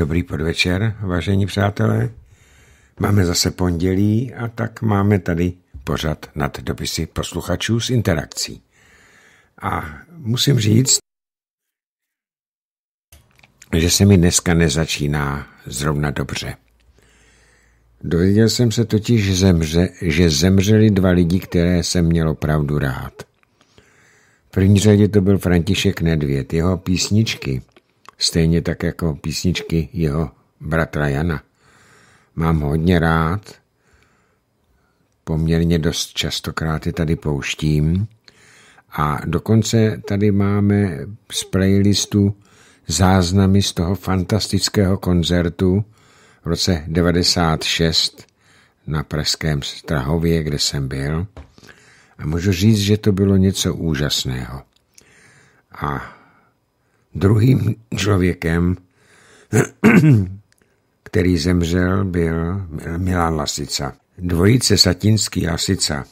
Dobrý podvečer, vážení přátelé. Máme zase pondělí a tak máme tady pořad nad dopisy posluchačů s interakcí. A musím říct, že se mi dneska nezačíná zrovna dobře. Dověděl jsem se totiž, zemře, že zemřeli dva lidi, které jsem měl opravdu rád. V první řadě to byl František Nedvěd. Jeho písničky stejně tak jako písničky jeho bratra Jana. Mám hodně rád, poměrně dost častokrát je tady pouštím a dokonce tady máme z playlistu záznamy z toho fantastického koncertu v roce 96 na Pražském Strahově, kde jsem byl. A můžu říct, že to bylo něco úžasného. A Druhým člověkem, který zemřel, byl Milan Lasica. Dvojice Satinský Lasica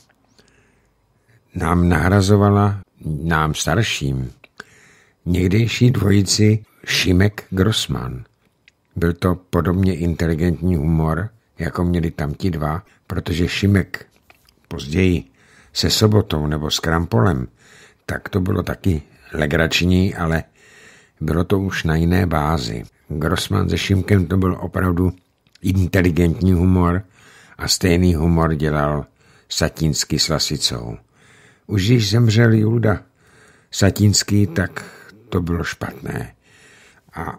nám nahrazovala, nám starším, někdejší dvojici Šimek Grossman. Byl to podobně inteligentní humor, jako měli tam ti dva, protože Šimek později se sobotou nebo s Krampolem, tak to bylo taky legrační, ale bylo to už na jiné bázi. Grossman se Šimkem to byl opravdu inteligentní humor a stejný humor dělal Satinský s Lasicou. Už když zemřel Julda Satinský, tak to bylo špatné. A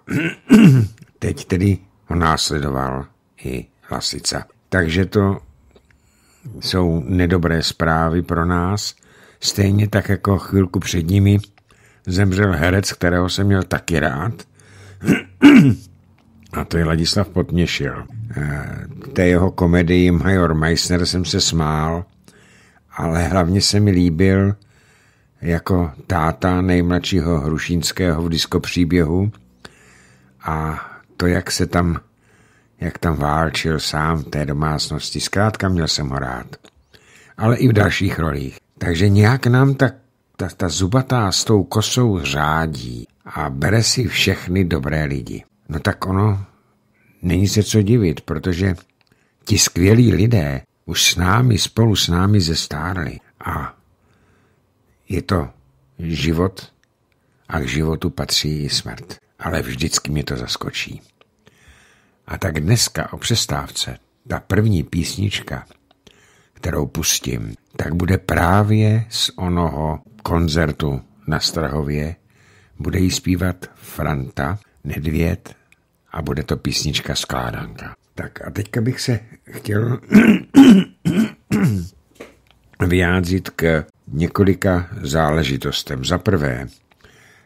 teď tedy ho následoval i Lasica. Takže to jsou nedobré zprávy pro nás, stejně tak jako chvilku před nimi zemřel herec, kterého jsem měl taky rád. A to je Ladislav Potněšil. Eh, té jeho komedii Major Meissner jsem se smál, ale hlavně se mi líbil jako táta nejmladšího Hrušínského v diskopříběhu a to, jak se tam, jak tam válčil sám v té domácnosti. Zkrátka měl jsem ho rád. Ale i v dalších rolích. Takže nějak nám ta ta, ta zubatá s tou kosou řádí a bere si všechny dobré lidi. No tak ono, není se co divit, protože ti skvělí lidé už s námi, spolu s námi zestárli a je to život a k životu patří i smrt. Ale vždycky mě to zaskočí. A tak dneska o přestávce, ta první písnička, kterou pustím, tak bude právě z onoho koncertu na Strahově bude jí zpívat Franta, Nedvěd a bude to písnička Skládanka. Tak a teďka bych se chtěl vyjádřit k několika záležitostem. Za prvé,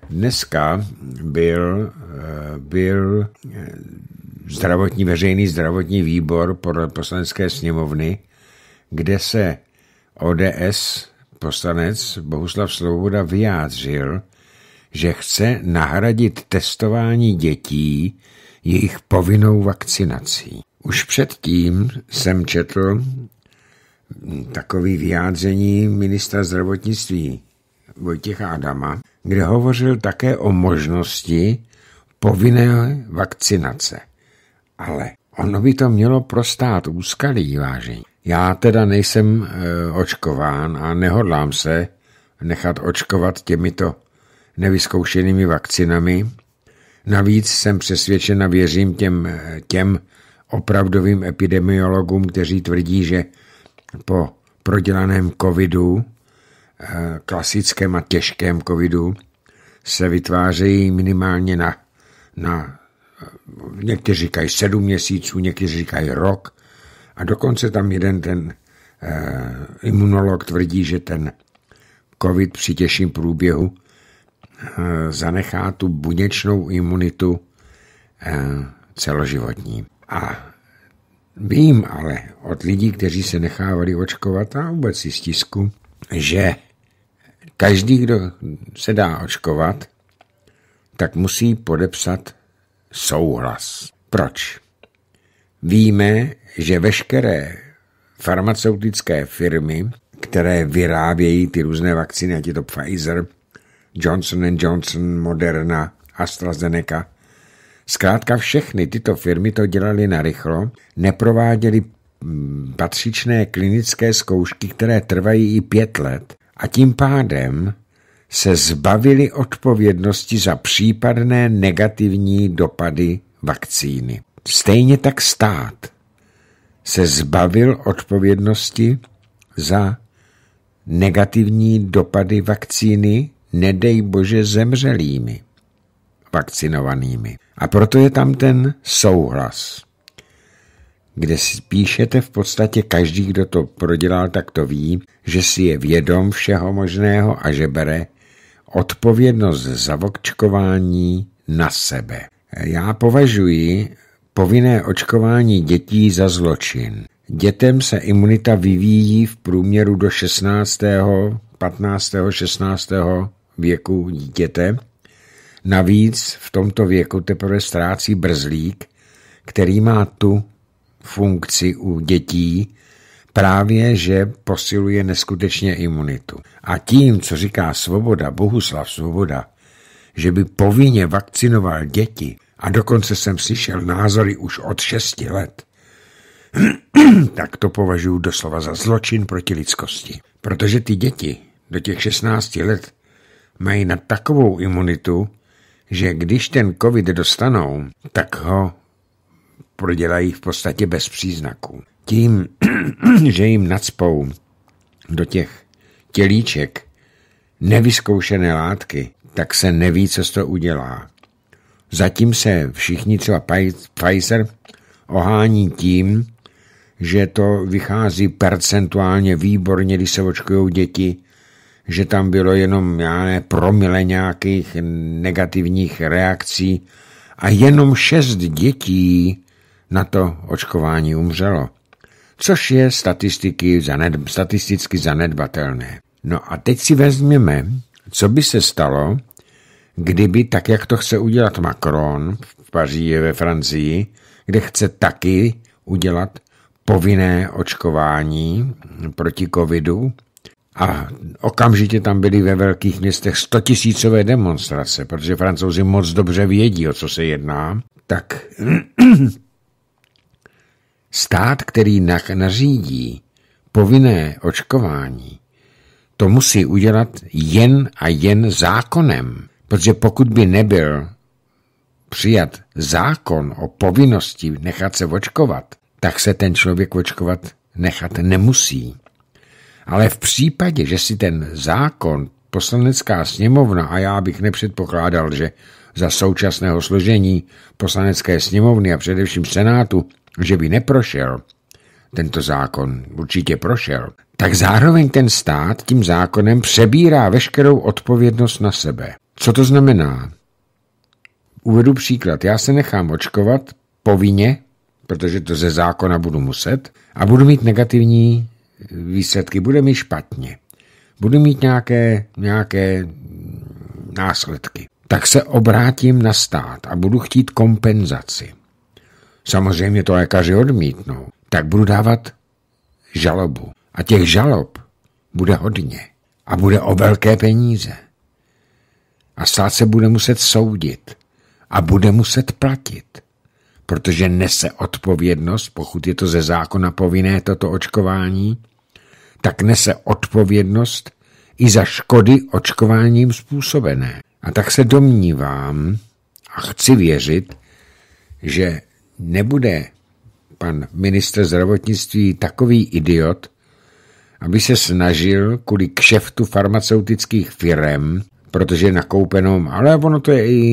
dneska byl, eh, byl eh, zdravotní, veřejný zdravotní výbor pro poslanecké sněmovny, kde se ODS poslanec Bohuslav Slovoda vyjádřil, že chce nahradit testování dětí jejich povinnou vakcinací. Už předtím jsem četl takový vyjádření ministra zdravotnictví Vojtěcha Adama, kde hovořil také o možnosti povinné vakcinace. Ale ono by to mělo prostát úskalí vážení. Já teda nejsem eh, očkován a nehodlám se nechat očkovat těmito nevyzkoušenými vakcinami. Navíc jsem přesvědčen a věřím těm, eh, těm opravdovým epidemiologům, kteří tvrdí, že po prodělaném covidu, eh, klasickém a těžkém covidu, se vytvářejí minimálně na, na někteří říkají sedm měsíců, někteří říkají rok, a dokonce tam jeden ten uh, imunolog tvrdí, že ten covid při těžším průběhu uh, zanechá tu buněčnou imunitu uh, celoživotní. A vím ale od lidí, kteří se nechávali očkovat a vůbec si stisku, tisku, že každý, kdo se dá očkovat, tak musí podepsat souhlas. Proč? Víme, že veškeré farmaceutické firmy, které vyrábějí ty různé vakcíny, ať je to Pfizer, Johnson Johnson, Moderna, AstraZeneca, zkrátka všechny tyto firmy to dělali narychlo, neprováděli mm, patřičné klinické zkoušky, které trvají i pět let a tím pádem se zbavili odpovědnosti za případné negativní dopady vakcíny. Stejně tak stát se zbavil odpovědnosti za negativní dopady vakcíny, nedej bože zemřelými vakcinovanými. A proto je tam ten souhlas, kde si píšete v podstatě každý, kdo to prodělal, tak to ví, že si je vědom všeho možného a že bere odpovědnost za vokčkování na sebe. Já považuji povinné očkování dětí za zločin. Dětem se imunita vyvíjí v průměru do 16. 15. 16. věku dítěte. Navíc v tomto věku teprve ztrácí brzlík, který má tu funkci u dětí, právě že posiluje neskutečně imunitu. A tím, co říká Svoboda, Bohuslav Svoboda, že by povinně vakcinoval děti, a dokonce jsem slyšel názory už od šesti let, tak to považuji doslova za zločin proti lidskosti. Protože ty děti do těch 16 let mají na takovou imunitu, že když ten covid dostanou, tak ho prodělají v podstatě bez příznaků. Tím, že jim nadspou do těch tělíček nevyzkoušené látky, tak se neví, co z toho udělá. Zatím se všichni, třeba Pfizer, ohání tím, že to vychází percentuálně výborně, když se očkují děti, že tam bylo jenom, já ne, promile nějakých negativních reakcí a jenom šest dětí na to očkování umřelo, což je statistiky zaned, statisticky zanedbatelné. No a teď si vezměme, co by se stalo, kdyby, tak jak to chce udělat Macron v Paříži ve Francii, kde chce taky udělat povinné očkování proti covidu, a okamžitě tam byly ve velkých městech stotisícové demonstrace, protože francouzi moc dobře vědí, o co se jedná, tak stát, který nařídí povinné očkování, to musí udělat jen a jen zákonem. Protože pokud by nebyl přijat zákon o povinnosti nechat se očkovat, tak se ten člověk očkovat nechat nemusí. Ale v případě, že si ten zákon poslanecká sněmovna, a já bych nepředpokládal, že za současného složení poslanecké sněmovny a především senátu, že by neprošel, tento zákon určitě prošel, tak zároveň ten stát tím zákonem přebírá veškerou odpovědnost na sebe. Co to znamená? Uvedu příklad. Já se nechám očkovat povinně, protože to ze zákona budu muset, a budu mít negativní eh, výsledky. Bude mi špatně. Budu mít nějaké, nějaké mm, následky. Tak se obrátím na stát a budu chtít kompenzaci. Samozřejmě to lékaři odmítnou. Tak budu dávat žalobu. A těch žalob bude hodně. A bude o velké peníze a stát se bude muset soudit a bude muset platit, protože nese odpovědnost, pokud je to ze zákona povinné toto očkování, tak nese odpovědnost i za škody očkováním způsobené. A tak se domnívám a chci věřit, že nebude pan ministr zdravotnictví takový idiot, aby se snažil kvůli kšeftu farmaceutických firem protože je nakoupeno, ale ono to je i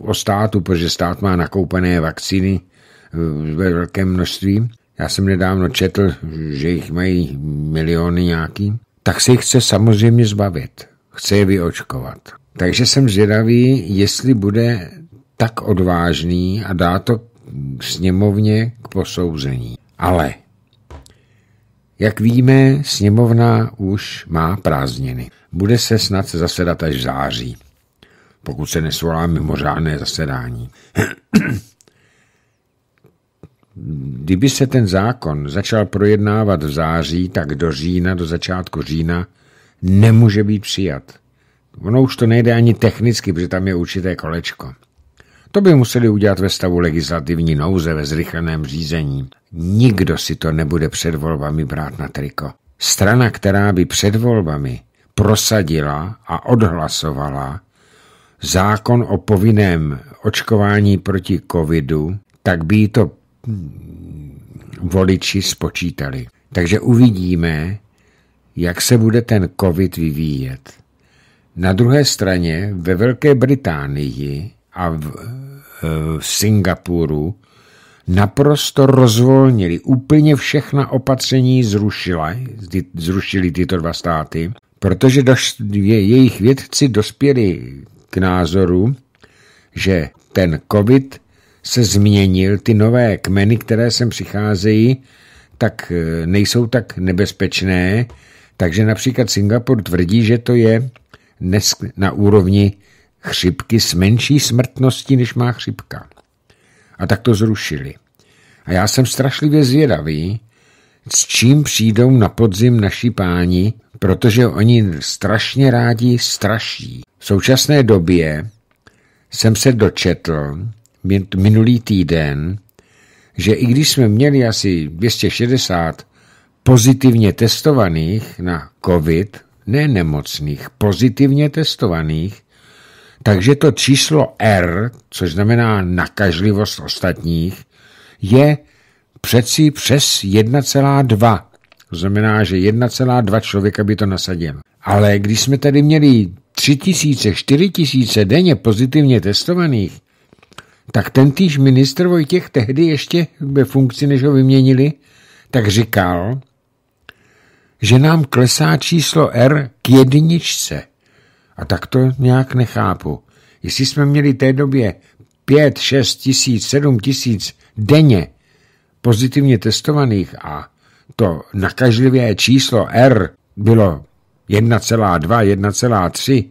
o státu, protože stát má nakoupené vakcíny eh, ve velkém množství. Já jsem nedávno četl, že jich mají miliony nějaký, tak se jich chce samozřejmě zbavit. Chce je vyočkovat. Takže jsem zvědavý, jestli bude tak odvážný a dá to sněmovně k posouzení. Ale jak víme, sněmovna už má prázdniny. Bude se snad zasedat až v září, pokud se nesvolá mimořádné zasedání. Kdyby se ten zákon začal projednávat v září, tak do října, do začátku října, nemůže být přijat. Ono už to nejde ani technicky, protože tam je určité kolečko. To by museli udělat ve stavu legislativní nouze ve zrychleném řízení. Nikdo si to nebude před volbami brát na triko. Strana, která by před volbami prosadila a odhlasovala zákon o povinném očkování proti covidu, tak by to voliči spočítali. Takže uvidíme, jak se bude ten covid vyvíjet. Na druhé straně ve Velké Británii a v, e, v Singapuru naprosto rozvolnili, úplně všechna opatření zrušila, zrušili tyto dva státy, protože doš, je, jejich vědci dospěli k názoru, že ten covid se změnil, ty nové kmeny, které sem přicházejí, tak e, nejsou tak nebezpečné, takže například Singapur tvrdí, že to je dnes na úrovni chřipky s menší smrtností, než má chřipka. A tak to zrušili. A já jsem strašlivě zvědavý, s čím přijdou na podzim naši páni, protože oni strašně rádi straší. V současné době jsem se dočetl minulý týden, že i když jsme měli asi 260 pozitivně testovaných na COVID, ne nemocných, pozitivně testovaných, takže to číslo R, což znamená nakažlivost ostatních, je přeci přes 1,2. To znamená, že 1,2 člověka by to nasadil. Ale když jsme tady měli 3 tisíce, 4 tisíce denně pozitivně testovaných, tak ten týž ministr Vojtěch tehdy ještě ve funkci, než ho vyměnili, tak říkal, že nám klesá číslo R k jedničce. A tak to nějak nechápu. Jestli jsme měli té době 5, 6 tisíc, 7 tisíc denně pozitivně testovaných a to nakažlivé číslo R bylo 1,2, 1,3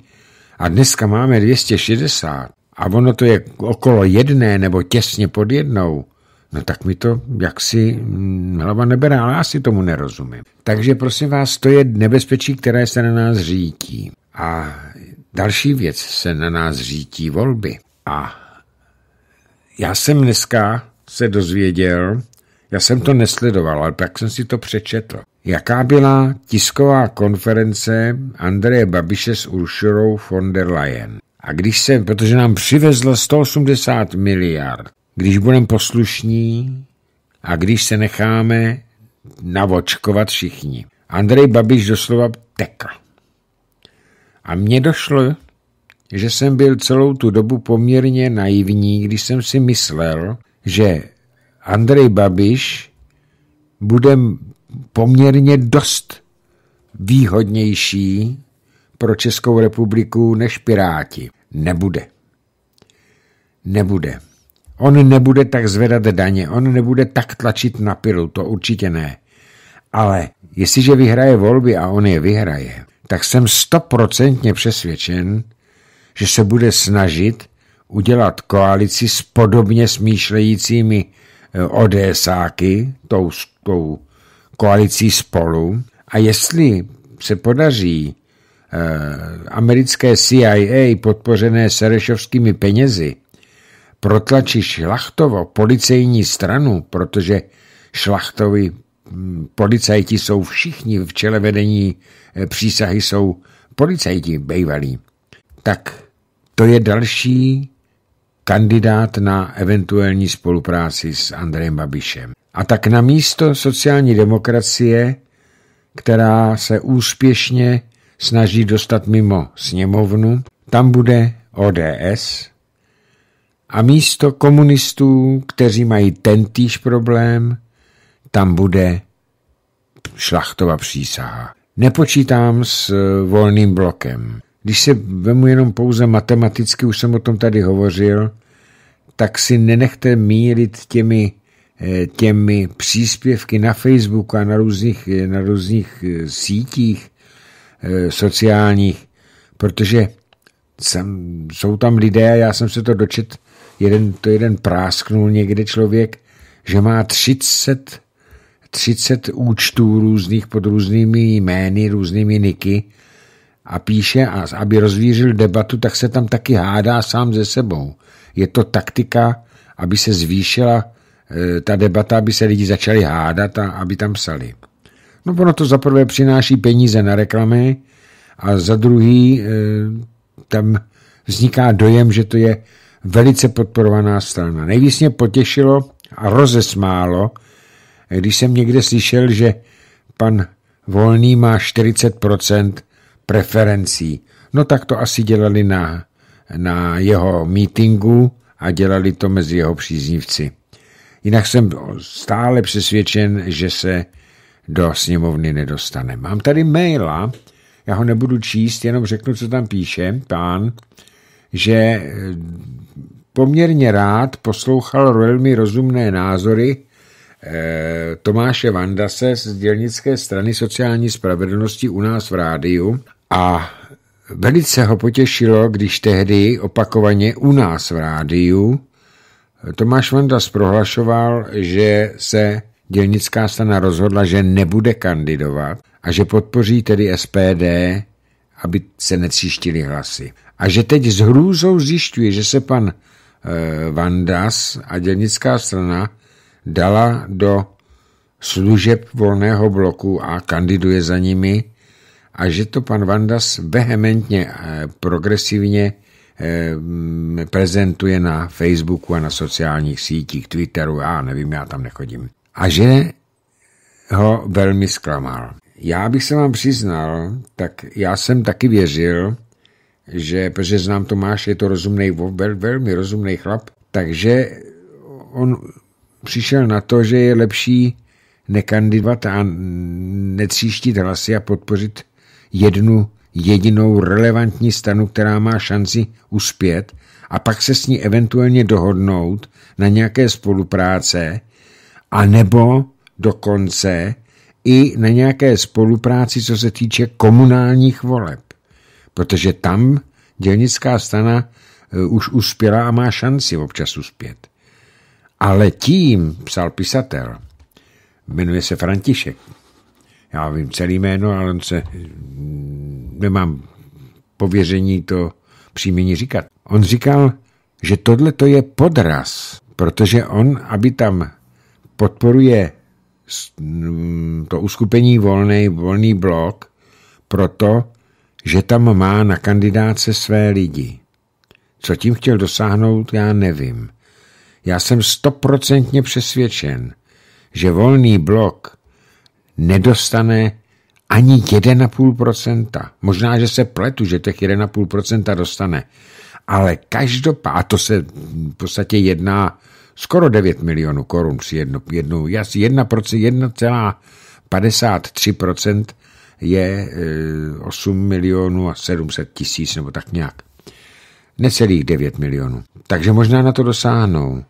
a dneska máme 260 a ono to je okolo jedné nebo těsně pod jednou, No tak mi to jaksi mm, hlava nebere, ale já si tomu nerozumím. Takže prosím vás, to je nebezpečí, které se na nás řítí. A další věc se na nás řítí volby. A já jsem dneska se dozvěděl, já jsem to nesledoval, ale pak jsem si to přečetl. Jaká byla tisková konference Andreje Babiše s Uršurou von der Leyen? A když jsem, protože nám přivezla 180 miliard když budeme poslušní a když se necháme navočkovat všichni. Andrej Babiš doslova tekl. A mně došlo, že jsem byl celou tu dobu poměrně naivní, když jsem si myslel, že Andrej Babiš bude poměrně dost výhodnější pro Českou republiku než Piráti. Nebude. Nebude. On nebude tak zvedat daně, on nebude tak tlačit na pilu, to určitě ne. Ale jestliže vyhraje volby a on je vyhraje, tak jsem stoprocentně přesvědčen, že se bude snažit udělat koalici s podobně smýšlejícími eh, ODSáky, tou, tou koalicí spolu. A jestli se podaří eh, americké CIA podpořené Serešovskými penězi protlačí Šlachtovo policejní stranu, protože Šlachtovi mm, policajti jsou všichni v čele vedení e, přísahy jsou policajti bývalí. Tak to je další kandidát na eventuální spolupráci s Andrejem Babišem. A tak na místo sociální demokracie, která se úspěšně snaží dostat mimo sněmovnu, tam bude ODS, a místo komunistů, kteří mají tentýž problém, tam bude šlachtová přísaha. Nepočítám s eh, volným blokem. Když se vemu jenom pouze matematicky, už jsem o tom tady hovořil, tak si nenechte mírit těmi, eh, těmi příspěvky na Facebooku a na různých, eh, na různých sítích sociálních, protože jsem, jsou tam lidé, já jsem se to dočetl, jeden, to jeden prásknul někde člověk, že má 30, 30 účtů různých pod různými jmény, různými niky a píše, a aby rozvířil debatu, tak se tam taky hádá sám ze sebou. Je to taktika, aby se zvýšila eh, ta debata, aby se lidi začali hádat a aby tam psali. No ono to za prvé přináší peníze na reklamy a za druhý eh, tam vzniká dojem, že to je velice podporovaná strana. Nejvíc mě potěšilo a rozesmálo, když jsem někde slyšel, že pan Volný má 40% preferencí. No tak to asi dělali na, na jeho mítingu a dělali to mezi jeho příznivci. Jinak jsem stále přesvědčen, že se do sněmovny nedostane. Mám tady maila, já ho nebudu číst, jenom řeknu, co tam píše pán, že poměrně rád poslouchal velmi rozumné názory eh, Tomáše Vandase z dělnické strany sociální spravedlnosti u nás v rádiu a velice ho potěšilo, když tehdy opakovaně u nás v rádiu Tomáš Vandas prohlašoval, že se dělnická strana rozhodla, že nebude kandidovat a že podpoří tedy SPD, aby se netříštili hlasy. A že teď s hrůzou zjišťuje, že se pan Eh, Vandas a dělnická strana dala do služeb volného bloku a kandiduje za nimi a že to pan Vandas vehementně, eh, progresivně eh, prezentuje na Facebooku a na sociálních sítích, Twitteru, já nevím, já tam nechodím. A že ho velmi zklamal. Já bych se vám přiznal, tak já jsem taky věřil, že, protože znám Tomáš, je to rozumný, vel, velmi rozumný chlap, takže on přišel na to, že je lepší nekandidovat a netříštit hlasy a podpořit jednu jedinou relevantní stanu, která má šanci uspět a pak se s ní eventuálně dohodnout na nějaké spolupráce a nebo dokonce i na nějaké spolupráci, co se týče komunálních voleb protože tam dělnická strana e, už uspěla a má šanci občas uspět. Ale tím, psal pisatel, jmenuje se František. Já vím celý jméno, ale on se, mm, nemám pověření to příjmení říkat. On říkal, že tohle to je podraz, protože on, aby tam podporuje mm, to uskupení volný, volný blok, proto, že tam má na kandidáce své lidi. Co tím chtěl dosáhnout, já nevím. Já jsem stoprocentně přesvědčen, že volný blok nedostane ani 1,5%. Možná, že se pletu, že těch 1,5% dostane. Ale každopádně, a to se v podstatě jedná skoro 9 milionů korun při jednu, jednu, jednu 1,53% je 8 eh, milionů a 700 tisíc nebo tak nějak. Necelých 9 milionů. Takže možná na to dosáhnou,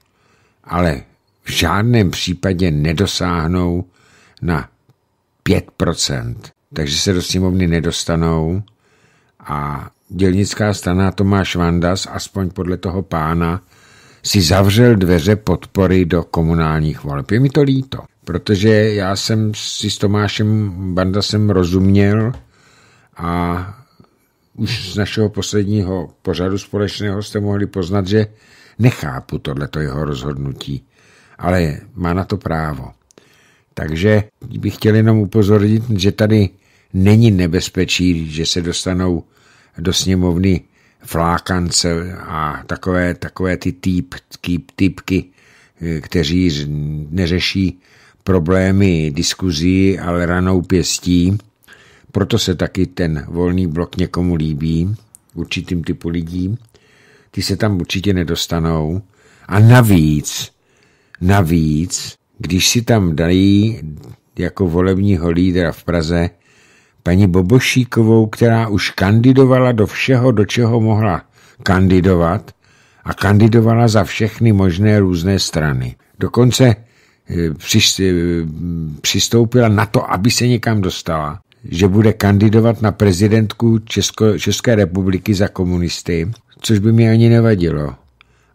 ale v žádném případě nedosáhnou na 5%. Takže se do sněmovny nedostanou a dělnická strana Tomáš Vandas, aspoň podle toho pána, si zavřel dveře podpory do komunálních voleb. Je mi to líto protože já jsem si s Tomášem Bandasem rozuměl a už mhm. z našeho posledního pořadu společného jste mohli poznat, že nechápu tohleto jeho rozhodnutí, ale má na to právo. Takže bych chtěl jenom upozornit, že tady není nebezpečí, že se dostanou do sněmovny flákance a takové, takové ty týp, týp, týpky, kteří neřeší problémy diskuzí, ale ranou pěstí. Proto se taky ten volný blok někomu líbí, určitým typu lidí. Ty se tam určitě nedostanou. A navíc, navíc, když si tam dají jako volebního lídra v Praze paní Bobošíkovou, která už kandidovala do všeho, do čeho mohla kandidovat a kandidovala za všechny možné různé strany. Dokonce Eh, eh, přistoupila na to, aby se někam dostala, že bude kandidovat na prezidentku Česko, České republiky za komunisty, což by mi ani nevadilo.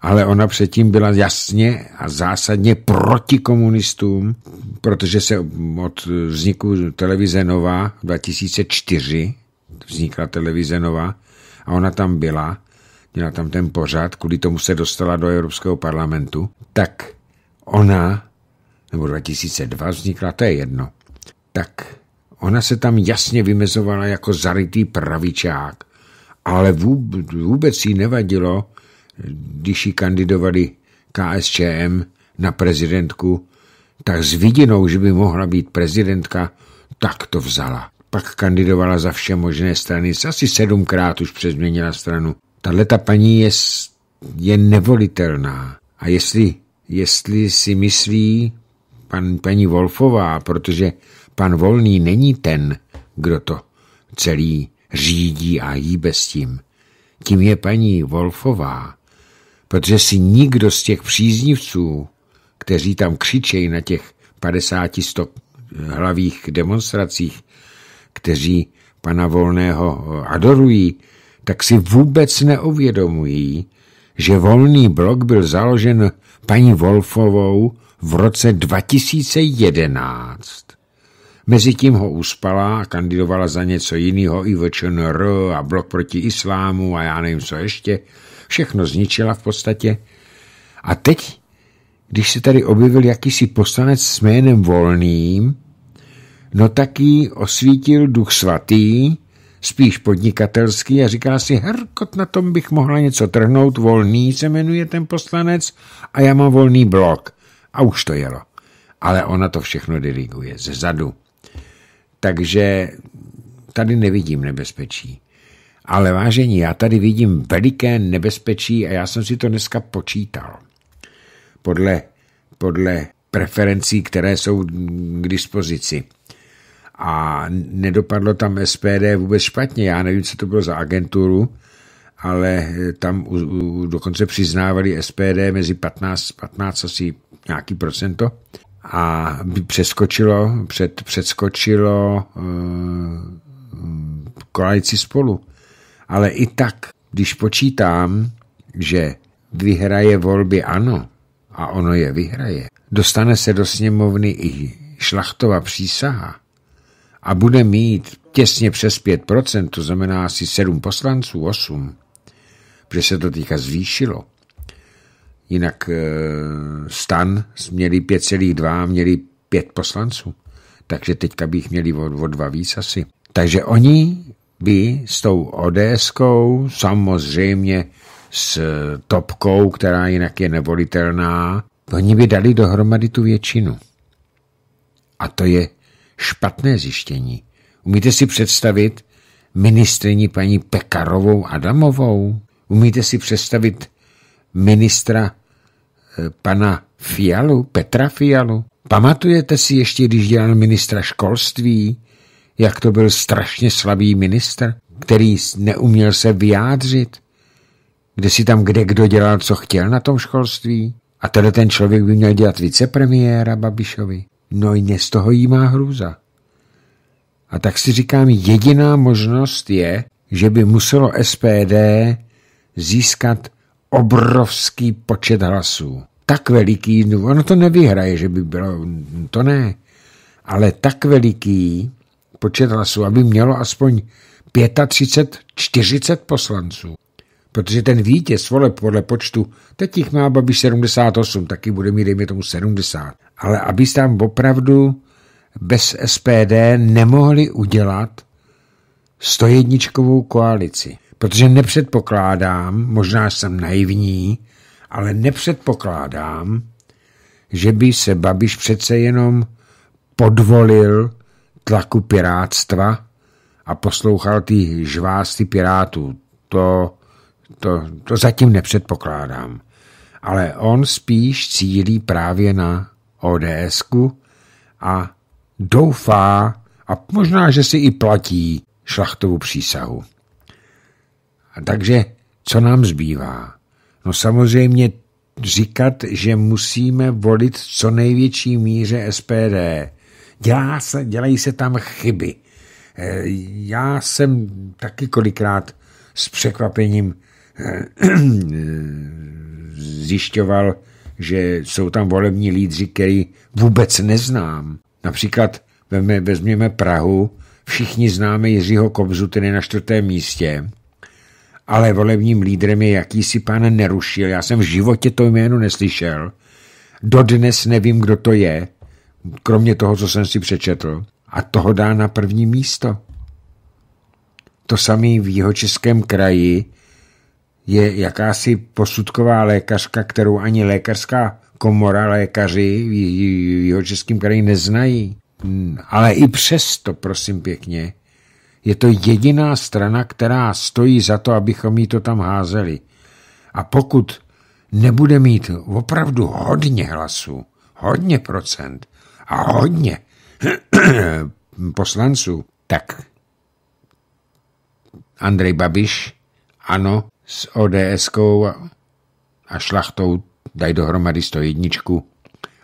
Ale ona předtím byla jasně a zásadně proti komunistům, protože se od vzniku televize Nova 2004 vznikla televize Nova a ona tam byla, měla tam ten pořád, kvůli tomu se dostala do Evropského parlamentu, tak ona nebo 2002 vznikla, to je jedno, tak ona se tam jasně vymezovala jako zarytý pravičák, ale vůbec jí nevadilo, když jí kandidovali KSČM na prezidentku, tak s vidinou, že by mohla být prezidentka, tak to vzala. Pak kandidovala za vše možné strany, asi sedmkrát už přezměnila stranu. Tahle ta paní je, je nevolitelná. A jestli, jestli si myslí, pan, paní Wolfová, protože pan Volný není ten, kdo to celý řídí a hýbe s tím. Tím je paní Wolfová, protože si nikdo z těch příznivců, kteří tam křičejí na těch 50-100 eh, hlavých demonstracích, kteří pana Volného eh, adorují, tak si vůbec neuvědomují, že volný blok byl založen paní Wolfovou v roce 2011. Mezitím ho uspala a kandidovala za něco jiného i VČNR a blok proti islámu a já nevím co ještě. Všechno zničila v podstatě. A teď, když se tady objevil jakýsi poslanec s jménem Volným, no taky osvítil duch svatý, spíš podnikatelský a říká si, herkot, na tom bych mohla něco trhnout, volný se jmenuje ten poslanec a já mám volný blok. A už to jelo. Ale ona to všechno diriguje zezadu. Takže tady nevidím nebezpečí. Ale vážení, já tady vidím veliké nebezpečí a já jsem si to dneska počítal. Podle, podle preferencí, které jsou k dispozici. A nedopadlo tam SPD vůbec špatně. Já nevím, co to bylo za agenturu, ale eh, tam u, u, dokonce přiznávali SPD mezi 15, 15 asi nějaký procento a přeskočilo, před, předskočilo uh, eh, koalici spolu. Ale i tak, když počítám, že vyhraje volby ano, a ono je vyhraje, dostane se do sněmovny i šlachtová přísaha a bude mít těsně přes 5%, to znamená asi 7 poslanců, 8, protože se to teďka zvýšilo. Jinak eh, stan měli 5,2 měli 5 poslanců, takže teďka by jich měli o, o dva víc asi. Takže oni by s tou ODSkou, samozřejmě s eh, topkou, která jinak je nevolitelná, oni by dali dohromady tu většinu. A to je špatné zjištění. Umíte si představit ministrní paní Pekarovou Adamovou? Umíte si představit ministra eh, pana Fialu, Petra Fialu? Pamatujete si ještě, když dělal ministra školství, jak to byl strašně slabý ministr, který neuměl se vyjádřit? Kde si tam kde kdo dělal, co chtěl na tom školství? A tenhle ten člověk by měl dělat vicepremiéra Babišovi. No i z toho jí má hrůza. A tak si říkám, jediná možnost je, že by muselo SPD získat obrovský počet hlasů. Tak veliký, no, ono to nevyhraje, že by bylo, to ne, ale tak veliký počet hlasů, aby mělo aspoň 35-40 poslanců. Protože ten vítěz voleb podle počtu, teď jich má babi 78, taky bude mít, dejme tomu, 70. Ale aby tam opravdu bez SPD nemohli udělat 101 koalici protože nepředpokládám, možná jsem naivní, ale nepředpokládám, že by se Babiš přece jenom podvolil tlaku pirátstva a poslouchal ty žvásty pirátů. To, to, to zatím nepředpokládám. Ale on spíš cílí právě na ODSku a doufá a možná, že si i platí šlachtovou přísahu. A takže co nám zbývá? No samozřejmě říkat, že musíme volit co největší míře SPD. Dělá se, dělají se tam chyby. Eh, já jsem taky kolikrát s překvapením eh, zjišťoval, že jsou tam volební lídři, který vůbec neznám. Například vezměme Prahu, všichni známe Jiřího Kobzu, ten je na čtvrtém místě ale volebním lídrem je jakýsi pan Nerušil. Já jsem v životě to jméno neslyšel. Dodnes nevím, kdo to je, kromě toho, co jsem si přečetl. A toho dá na první místo. To samé v jihočeském kraji je jakási posudková lékařka, kterou ani lékařská komora lékaři v jihočeském kraji neznají. Hmm, ale i přesto, prosím pěkně, je to jediná strana, která stojí za to, abychom jí to tam házeli. A pokud nebude mít opravdu hodně hlasů, hodně procent a hodně poslanců, tak Andrej Babiš, ano, s ods a šlachtou daj dohromady 101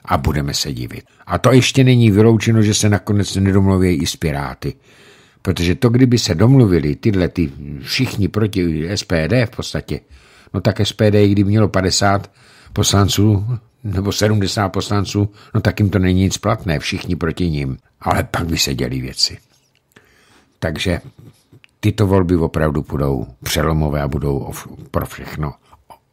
a budeme se divit. A to ještě není vyloučeno, že se nakonec nedomluví i s Piráty. Protože to, kdyby se domluvili tyhle ty všichni proti SPD v podstatě, no tak SPD, kdyby mělo 50 poslanců nebo 70 poslanců, no tak jim to není nic platné, všichni proti ním. Ale pak by se děli věci. Takže tyto volby opravdu budou přelomové a budou pro všechno.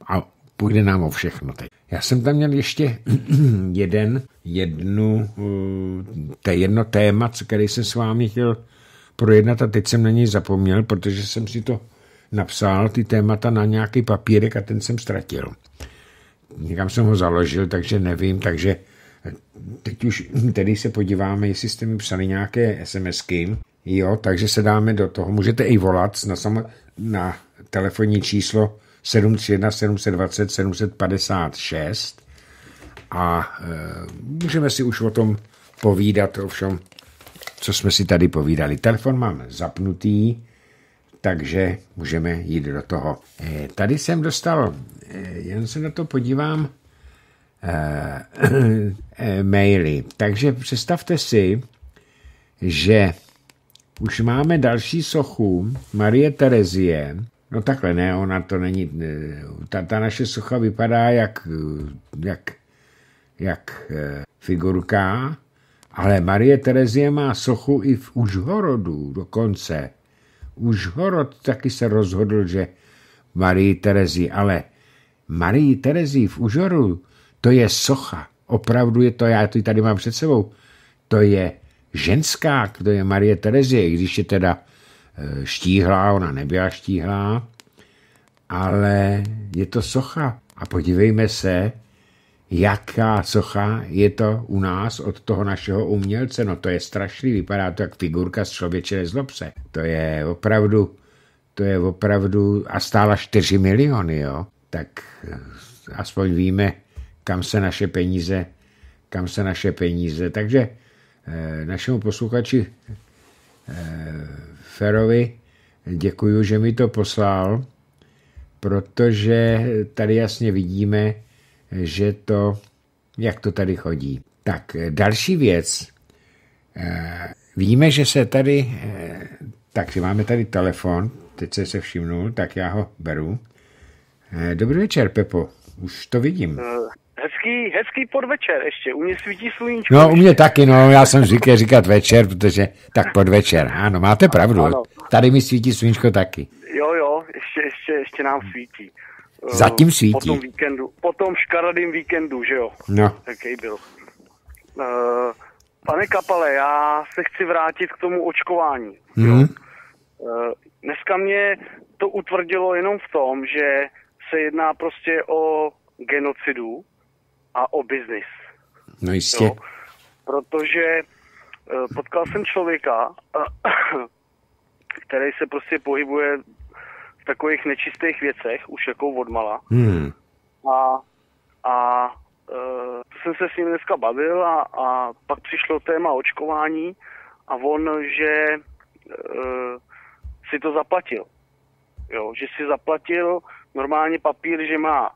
A půjde nám o všechno teď. Já jsem tam měl ještě jeden, jednu, eh, to je jedno téma, co který jsem s vámi chtěl projednat a teď jsem na něj zapomněl, protože jsem si to napsal, ty témata na nějaký papírek a ten jsem ztratil. Někam jsem ho založil, takže nevím, takže teď už tedy se podíváme, jestli jste mi psali nějaké SMSky, jo, takže se dáme do toho. Můžete i volat na, sam, na telefonní číslo 731 720 756 a e, můžeme si už o tom povídat, ovšem co jsme si tady povídali. Telefon mám zapnutý, takže můžeme jít do toho. Eh, tady jsem dostal, eh, jen se na to podívám, eh, maily. Takže představte si, že už máme další sochu Marie Terezie. No takhle ne, ona to není. Ta, ta naše socha vypadá jak, jak, jak figurka ale Marie Terezie má sochu i v Užhorodu dokonce. Užhorod taky se rozhodl, že Marie Terezi, ale Marie Terezi v užhorodu, to je socha. Opravdu je to, já to tady mám před sebou, to je ženská, to je Marie Terezie, i když je teda e, štíhlá, ona nebyla štíhlá, ale je to socha. A podívejme se, jaká socha je to u nás od toho našeho umělce. No to je strašný, vypadá to jak figurka z člověče nezlobce. To je opravdu, to je opravdu, a stála 4 miliony, jo. Tak eh, aspoň víme, kam se naše peníze, kam se naše peníze. Takže eh, našemu posluchači eh, Ferovi děkuju, že mi to poslal, protože tady jasně vidíme, že to, jak to tady chodí. Tak eh, další věc. Eh, víme, že se tady, eh, takže máme tady telefon, teď se se všimnul, tak já ho beru. Dobrý večer, Pepo, už to vidím. Hezký, hezký podvečer ještě, u mě svítí sluníčko. No, u mě ještě. taky, no, já jsem říkal říkat večer, protože tak podvečer, ano, máte pravdu, ano. tady mi svítí sluníčko taky. Jo, jo, ještě, ještě, ještě nám svítí. Eh, Zatím svítí. Po tom víkendu, po tom škaradým víkendu, že jo? No. Jaký byl. Uh, eh, pane Kapale, já se chci vrátit k tomu očkování. Mm. Jo? Uh, dneska mě to utvrdilo jenom v tom, že se jedná prostě o genocidu a o biznis. No jistě. Jo? Protože uh, potkal jsem člověka, který se prostě pohybuje v takových nečistých věcech, už jako odmala. Hmm. A, a e, jsem se s ním dneska bavil a, a pak přišlo téma očkování a on, že e, si to zaplatil. Jo, že si zaplatil normálně papír, že má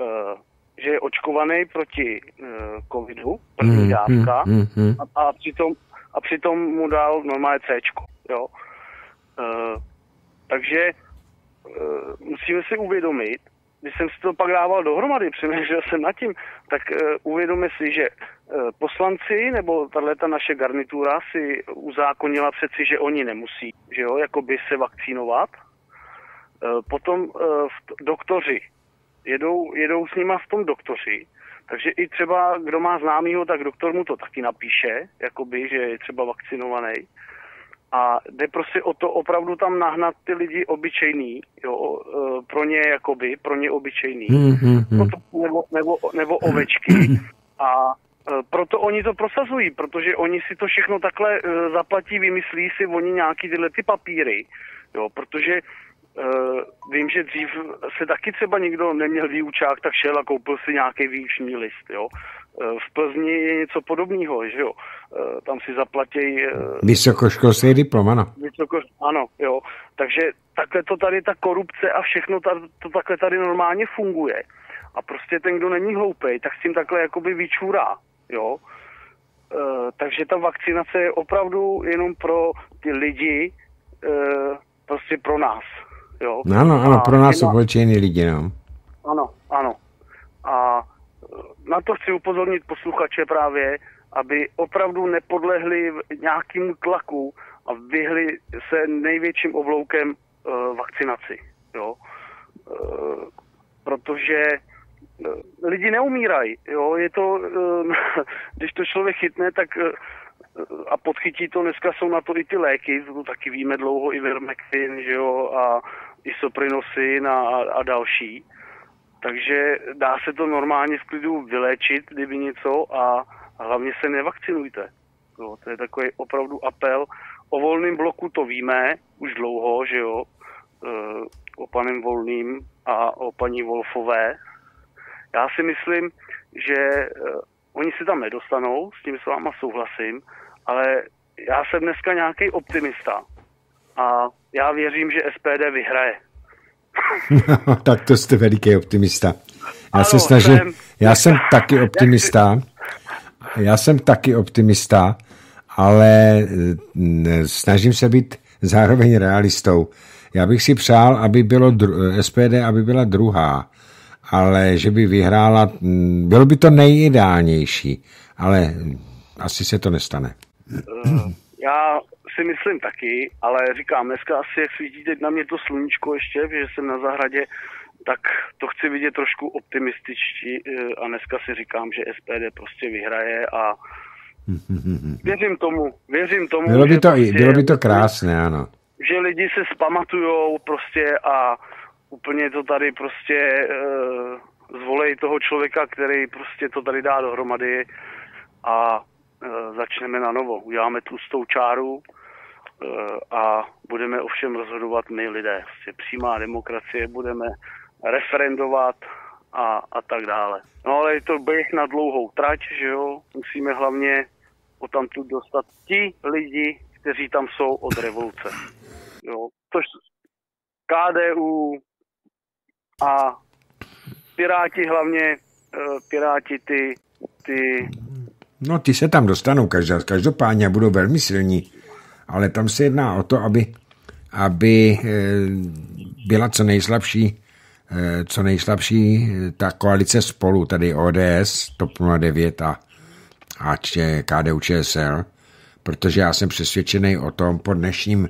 e, že je očkovaný proti e, covidu, první hmm, dávka, hmm, mm, a, a, přitom, a přitom mu dal normálně C. Jo. E, takže Eh, musíme si uvědomit, když jsem si to pak dával dohromady, přemýšlel jsem nad tím, tak uh, uvědomme si, že eh, poslanci nebo tahle ta naše garnitura si uzákonila přeci, že oni nemusí, že jo, by se vakcinovat. potom uh, v doktoři, jedou, jedou s nima v tom doktoři, takže i třeba, kdo má známýho, tak doktor mu to taky napíše, jakoby, že je třeba vakcinovaný. A jde prostě o to opravdu tam nahnat ty lidi obyčejný, jo, e, pro ně jakoby, pro ně obyčejný, mm hmm, proto, nebo, nebo, nebo ovečky. A e, proto oni to prosazují, protože oni si to všechno takhle e, zaplatí, vymyslí si oni nějaký tyhle ty papíry, jo, protože Uh, vím, že dřív se taky třeba nikdo neměl výučák, tak šel a koupil si nějaký výuční list, jo. Uh, v Plzni je něco podobného, že jo. Uh, Eh, tam si zaplatí... Eh, Vysokoškolský diplom, ano. Vysokoš... Ano, jo. Takže takhle to tady, ta korupce a všechno ta, to takhle tady normálně funguje. A prostě ten, kdo není hloupej, tak s tím takhle jakoby vyčůrá, jo. E, takže ta vakcinace je opravdu jenom pro ty lidi, e, prostě pro nás, jo. No, ano, ano, pro nás jenom... obyčejný lidi, no. Ano, ano. A na to chci upozornit posluchače právě, aby opravdu nepodlehli nějakému tlaku a vyhli se největším obloukem e, vakcinaci. Jo? E, protože e, lidi neumírají. Jo? Je to, e, když to člověk chytne, tak a podchytí to, dneska jsou na to i ty léky, to taky víme dlouho, i vermektin, že jo, a isoprinosin a, a, a další. Takže dá se to normálně v klidu vyléčit, kdyby něco, a a hlavně se nevakcinujte. Jo, to je takový opravdu apel. O volném bloku to víme už dlouho, že jo, e, o panem Volným a o paní Wolfové. Já si myslím, že e, oni se tam nedostanou, s tím s váma souhlasím, ale já jsem dneska nějaký optimista a já věřím, že SPD vyhraje. tak to jste veliký optimista. Já ano, se snažím, jsem, já jsem taky optimista. Já jsem taky optimista, ale eh, snažím se být zároveň realistou. Já bych si přál, aby bylo SPD, aby byla druhá, ale že by vyhrála, mm, bylo by to nejideálnější, ale asi se to nestane. Eh, já si myslím taky, ale říkám, dneska asi, jak svítí teď na mě to sluníčko ještě, že jsem na zahradě, tak to chci vidět trošku optimističtí eh, a dneska si říkám, že SPD prostě vyhraje a věřím tomu, věřím tomu. Bylo by to, prostě, bylo by to krásné, ano. Že lidi se spamatujou prostě a úplně to tady prostě e, zvolej toho člověka, který prostě to tady dá dohromady a e, začneme na novo. Uděláme tlustou čáru, a budeme ovšem rozhodovat my lidé. Prostě přímá demokracie budeme referendovat a, a tak dále. No ale je to běh na dlouhou trať, že jo, musíme hlavně o tamtud dostat ti lidi, kteří tam jsou od revoluce. Jo, což KDU a Piráti hlavně, eh, Piráti ty, ty... No ty se tam dostanou každopádně a budou velmi silní, ale tam se jedná o to, aby, aby eh, byla co nejslabší Eh, co nejslabší eh, ta koalice spolu, tedy ODS, TOP 09 a, a KDU ČSL, protože já jsem přesvědčený o tom po dnešním,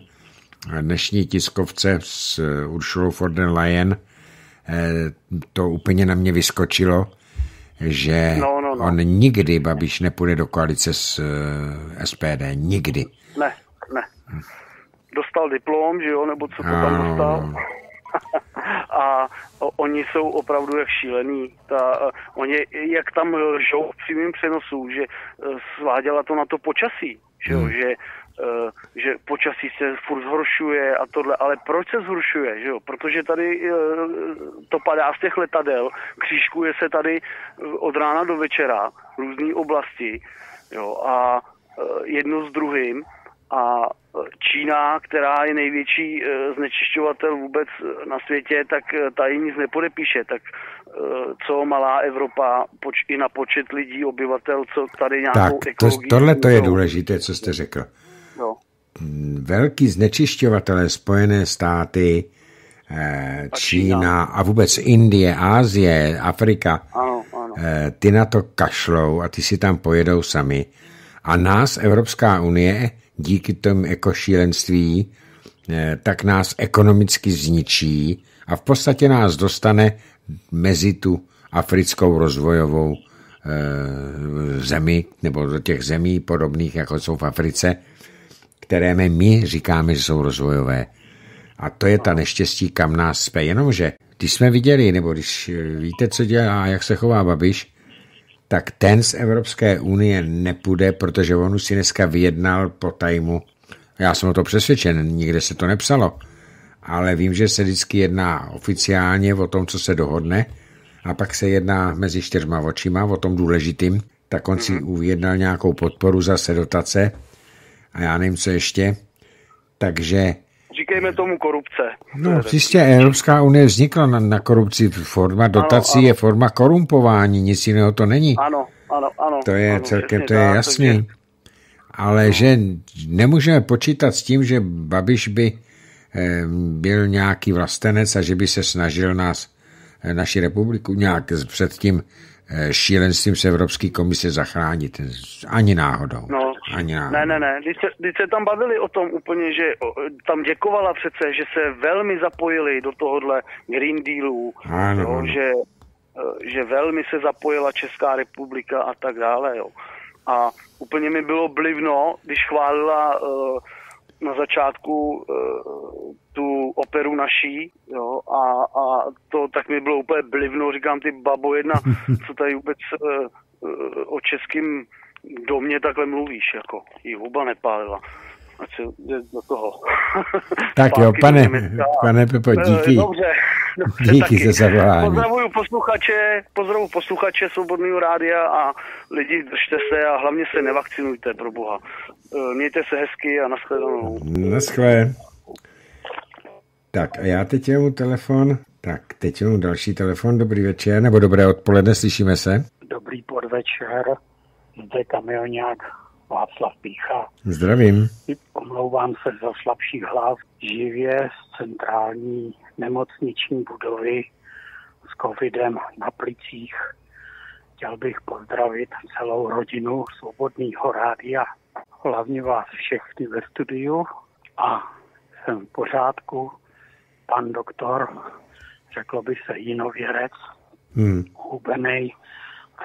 eh, dnešní tiskovce s Uršulou Forden der to úplně na mě vyskočilo, že no, no, no. on nikdy, Babiš, nepůjde do koalice s SPD, nikdy. Ne, ne. Dostal diplom, že jo, nebo co to tam dostal. a oni jsou opravdu jak šílený. Ta, eh, oni, jak tam lžou v přímým přenosu, že eh, sváděla to na to počasí, že, hmm. že eh, že počasí se furt zhoršuje a tohle, ale proč se zhoršuje, že jo? Protože tady to padá z těch letadel, křížkuje se tady od rána do večera různé oblasti, jo, a jedno s druhým a Čína, která je největší eh, znečišťovatel vůbec eh, na světě, tak eh, ta ji nic nepodepíše. Tak co malá Evropa poč, i na počet lidí, obyvatel, co tady nějakou tak, to, tohle to je důležité, co jste řekl. No. Mm, velký znečišťovatelé Spojené státy, Čína a vůbec Indie, Ázie, Afrika, ano, ano. ty na to kašlou a ty si tam pojedou sami. A nás Evropská unie díky tomu ekošílenství, jako eh, tak nás ekonomicky zničí a v podstatě nás dostane mezi tu africkou rozvojovou eh, zemi, nebo do těch zemí podobných, jako jsou v Africe, které my říkáme, že jsou rozvojové. A to je ta neštěstí, kam nás spe. Jenomže, když jsme viděli, nebo když eh, víte, co dělá, jak se chová Babiš, tak ten z Evropské unie nepůjde, protože on už si dneska vyjednal po tajmu. Já jsem o to přesvědčen, nikde se to nepsalo. Ale vím, že se vždycky jedná oficiálně o tom, co se dohodne a pak se jedná mezi čtyřma očima o tom důležitým, tak on si mhm. uvědnal nějakou podporu, zase dotace a já nevím, co ještě. Takže neříkejme tomu korupce. No, jistě Evropská unie vznikla na, na korupci. Forma dotací ano, ano. je forma korumpování, nic jiného to není. Ano, ano, ano. To je ano, celkem, to je tak, jasný. Ale no. že nemůžeme počítat s tím, že Babiš by eh, byl nějaký vlastenec a že by se snažil nás, eh, naši republiku, nějak před tím eh, šílenstvím z Evropské komise zachránit. Ani náhodou. No, ani já. Ne, ne, ne. Když se, když se tam bavili o tom úplně, že o, tam děkovala přece, že se velmi zapojili do tohohle Green Dealu, ano, jo, ano. Že, e, že velmi se zapojila Česká republika a tak dále. Jo. A úplně mi bylo blivno, když chválila uh, na začátku uh, tu operu naší jo, a, a to tak mi bylo úplně blivno, říkám ty babo jedna, co tady vůbec uh, o českým do mě takhle mluvíš, jako. Ji huba nepálila. Ať se do toho. Tak jo, pane, pane Pepo, eh, díky. Dobře. dobře díky taky. za zavolání. Pozdravuju posluchače, pozdravu posluchače Svobodného rádia a lidi, držte se a hlavně se nevakcinujte, pro boha. Eh, mějte se hezky a nashledanou. Naschle. Tak a já teď jemu telefon. Tak, teď jemu další telefon. Dobrý večer, nebo dobré odpoledne, slyšíme se. Dobrý podvečer zde kamionák Václav Pícha. Zdravím. Omlouvám se za slabší hlas. Živě z centrální nemocniční budovy s covidem na plicích. Chtěl bych pozdravit celou rodinu Svobodného rádia. Hlavně vás všechny ve studiu a jsem v pořádku. Pan doktor, řeklo by se jinověrec, hmm. hubenej,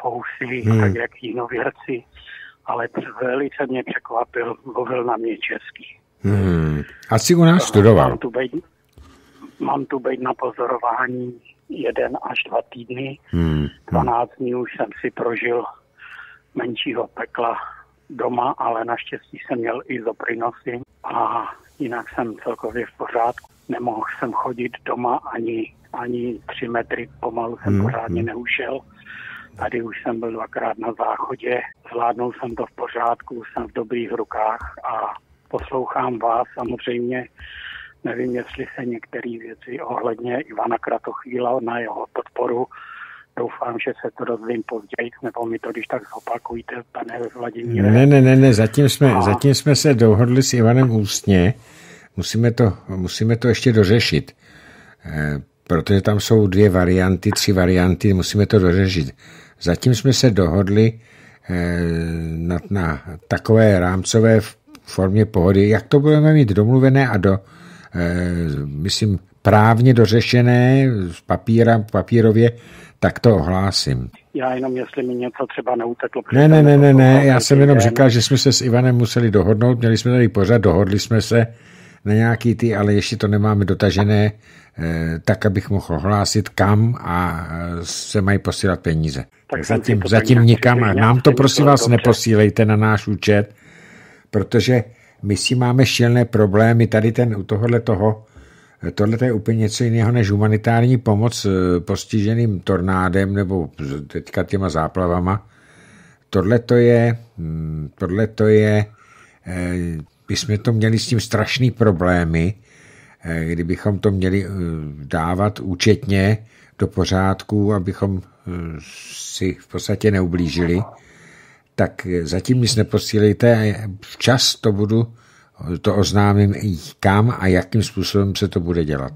Fousy hmm. tak jak jinou věrci, ale velice mě překvapil, mluvil na mě český. Hmm. A si u nás studoval? Mám tu být, mám tu být na pozorování jeden až dva týdny. Hmm. 12 dní už jsem si prožil menšího pekla doma, ale naštěstí jsem měl i izoprinosin a jinak jsem celkově v pořádku. Nemohl jsem chodit doma ani, ani tři metry, pomalu jsem hmm. pořádně neušel. Tady už jsem byl dvakrát na záchodě, zvládnul jsem to v pořádku, jsem v dobrých rukách a poslouchám vás samozřejmě. Nevím, jestli se některé věci ohledně Ivana Kratochvíla na jeho podporu doufám, že se to dozvím později, nebo mi to když tak zopakujte, pane Vladimíre. Ne, ne, ne, ne zatím, jsme, a... zatím jsme se dohodli s Ivanem ústně, musíme to, musíme to ještě dořešit, e, protože tam jsou dvě varianty, tři varianty, musíme to dořešit. Zatím jsme se dohodli eh, na, na takové rámcové formě pohody, jak to budeme mít domluvené a do, eh, myslím, právně dořešené z papíra, papírově, tak to ohlásím. Já jenom, jestli mi něco třeba neuteklo. Ne, ne, ne, ne, ne, já jsem jenom říkal, že jsme se s Ivanem museli dohodnout, měli jsme tady pořád, dohodli jsme se na nějaký ty, ale ještě to nemáme dotažené Eh, tak abych mohl hlásit kam a eh, se mají posílat peníze. Tak zatím, zatím nikam. A nám to prosím vás neposílejte na náš účet, protože my si máme šílené problémy. Tady ten u tohohle toho, eh, tohle je úplně něco jiného než humanitární pomoc postiženým tornádem nebo teďka těma záplavama. Tohle to je, hm, tohle to je, my jsme to měli s tím strašný problémy, Eh, kdybychom to měli eh, dávat účetně do pořádku, abychom eh, si v podstatě neublížili, tak zatím nic neposílejte a včas to budu, to oznámím i kam a jakým způsobem se to bude dělat.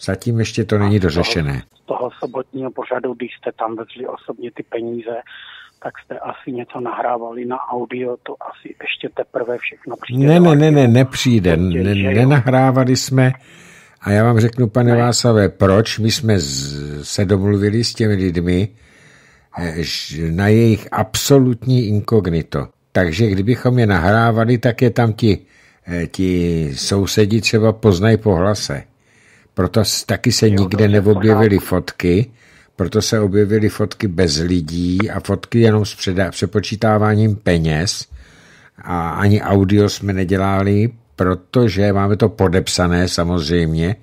Zatím ještě to není dořešené. Z toho sobotního pořadu, když jste tam vezli osobně ty peníze, tak jste asi něco nahrávali na audio, to asi ještě teprve všechno přijde. Ne, ne, ne, ne, nepřijde. Ne, nenahrávali jsme a já vám řeknu, pane ne. Vásavé, proč? My jsme se domluvili s těmi lidmi eh, na jejich absolutní inkognito. Takže kdybychom je nahrávali, tak je tam ti, eh, ti sousedi třeba poznají po hlase. Proto taky se nikde neobjevily fotky, proto se objevily fotky bez lidí a fotky jenom s přepočítáváním peněz a ani audio jsme nedělali, protože máme to podepsané samozřejmě,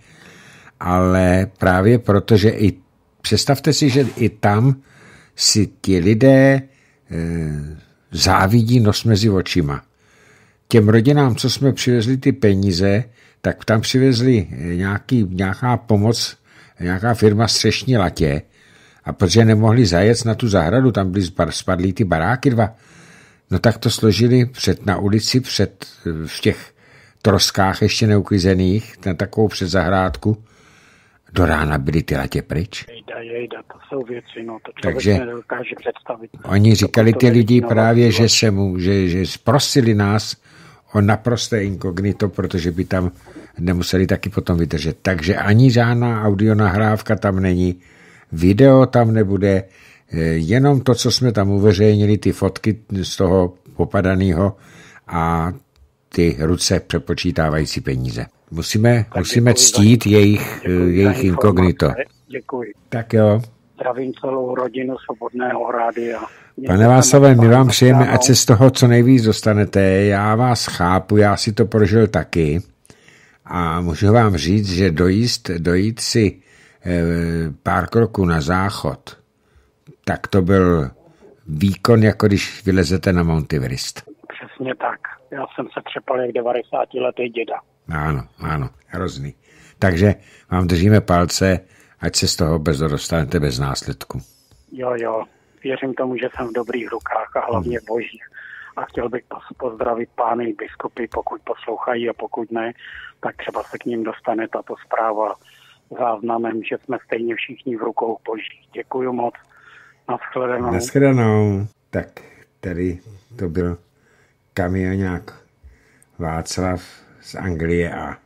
ale právě protože i představte si, že i tam si ti lidé e, závidí nos mezi očima. Těm rodinám, co jsme přivezli ty peníze, tak tam přivezli e, nějaký, nějaká pomoc, nějaká firma střešní latě a protože nemohli zajet na tu zahradu, tam byly spadlí ty baráky dva, no tak to složili před na ulici, před v těch troskách ještě neuklizených, na takovou zahrádku. Do rána byly ty latě pryč. Jejda, jejda, to jsou věci, no, to Takže představit. Oni říkali ty lidi právě, že se mu, že, že zprosili nás o naprosté inkognito, protože by tam nemuseli taky potom vydržet. Takže ani žádná audionahrávka tam není video tam nebude, e, jenom to, co jsme tam uveřejnili, ty fotky z toho popadaného a ty ruce přepočítávající peníze. Musíme, musíme děkuji ctít e, za, jejich, děkuji jejich inkognito. Děkuji. Tak jo. Zdravím celou rodinu Svobodného rádia. Pane Vásové, my vám přejeme, ať se z toho co nejvíc dostanete. Já vás chápu, já si to prožil taky. A můžu vám říct, že dojíst, dojít si Eh, pár kroků na záchod, tak to byl výkon, jako když vylezete na Everest. Přesně tak. Já jsem se třepal jak 90 letý děda. Ano, ano, hrozný. Takže vám držíme palce, ať se z toho bez dostanete bez následku. Jo, jo, věřím tomu, že jsem v dobrých rukách a hlavně hmm. božích. A chtěl bych pozdravit pány biskupy, pokud poslouchají a pokud ne, tak třeba se k ním dostane tato zpráva záznamem, že jsme stejně všichni v rukou boží. Děkuji moc. Naschledanou. Naschledanou. Tak, tady to byl kamionák Václav z Anglie a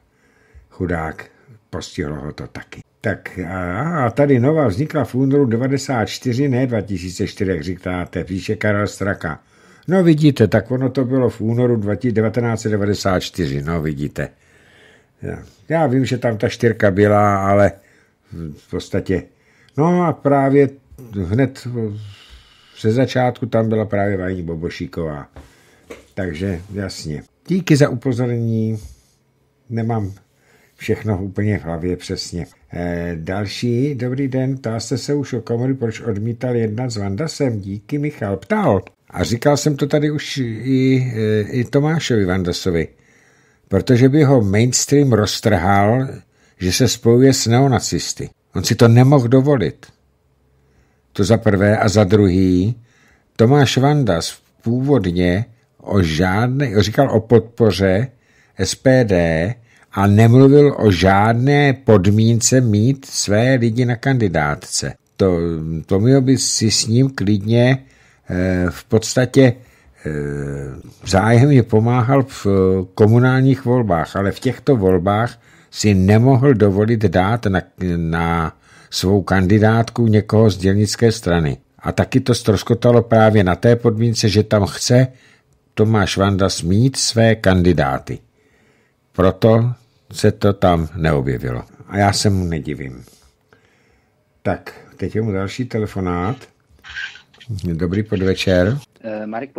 chudák postihlo ho to taky. Tak a, a tady nová vznikla v únoru 94, ne 2004, jak říkáte, píše Karel Straka. No vidíte, tak ono to bylo v únoru 1994, no vidíte. Já vím, že tam ta čtyřka byla, ale v podstatě... No a právě hned ze začátku tam byla právě Vajní Bobošíková. Takže jasně. Díky za upozornění. Nemám všechno úplně v hlavě přesně. E, další, dobrý den, ptal jste se už o komory, proč odmítal jednat s Vandasem? Díky, Michal, ptal. A říkal jsem to tady už i, eh, i Tomášovi Vandasovi protože by ho mainstream roztrhal, že se spojuje s neonacisty. On si to nemohl dovolit. To za prvé a za druhý, Tomáš Vandas původně o žádné, říkal o podpoře SPD a nemluvil o žádné podmínce mít své lidi na kandidátce. To, to mělo by si s ním klidně eh, v podstatě Eh, zájem je pomáhal v eh, komunálních volbách, ale v těchto volbách si nemohl dovolit dát na, na svou kandidátku někoho z dělnické strany. A taky to stroskotalo právě na té podmínce, že tam chce Tomáš Vanda smít své kandidáty. Proto se to tam neobjevilo. A já se mu nedivím. Tak, teď je mu další telefonát. Dobrý podvečer. Eh, Marek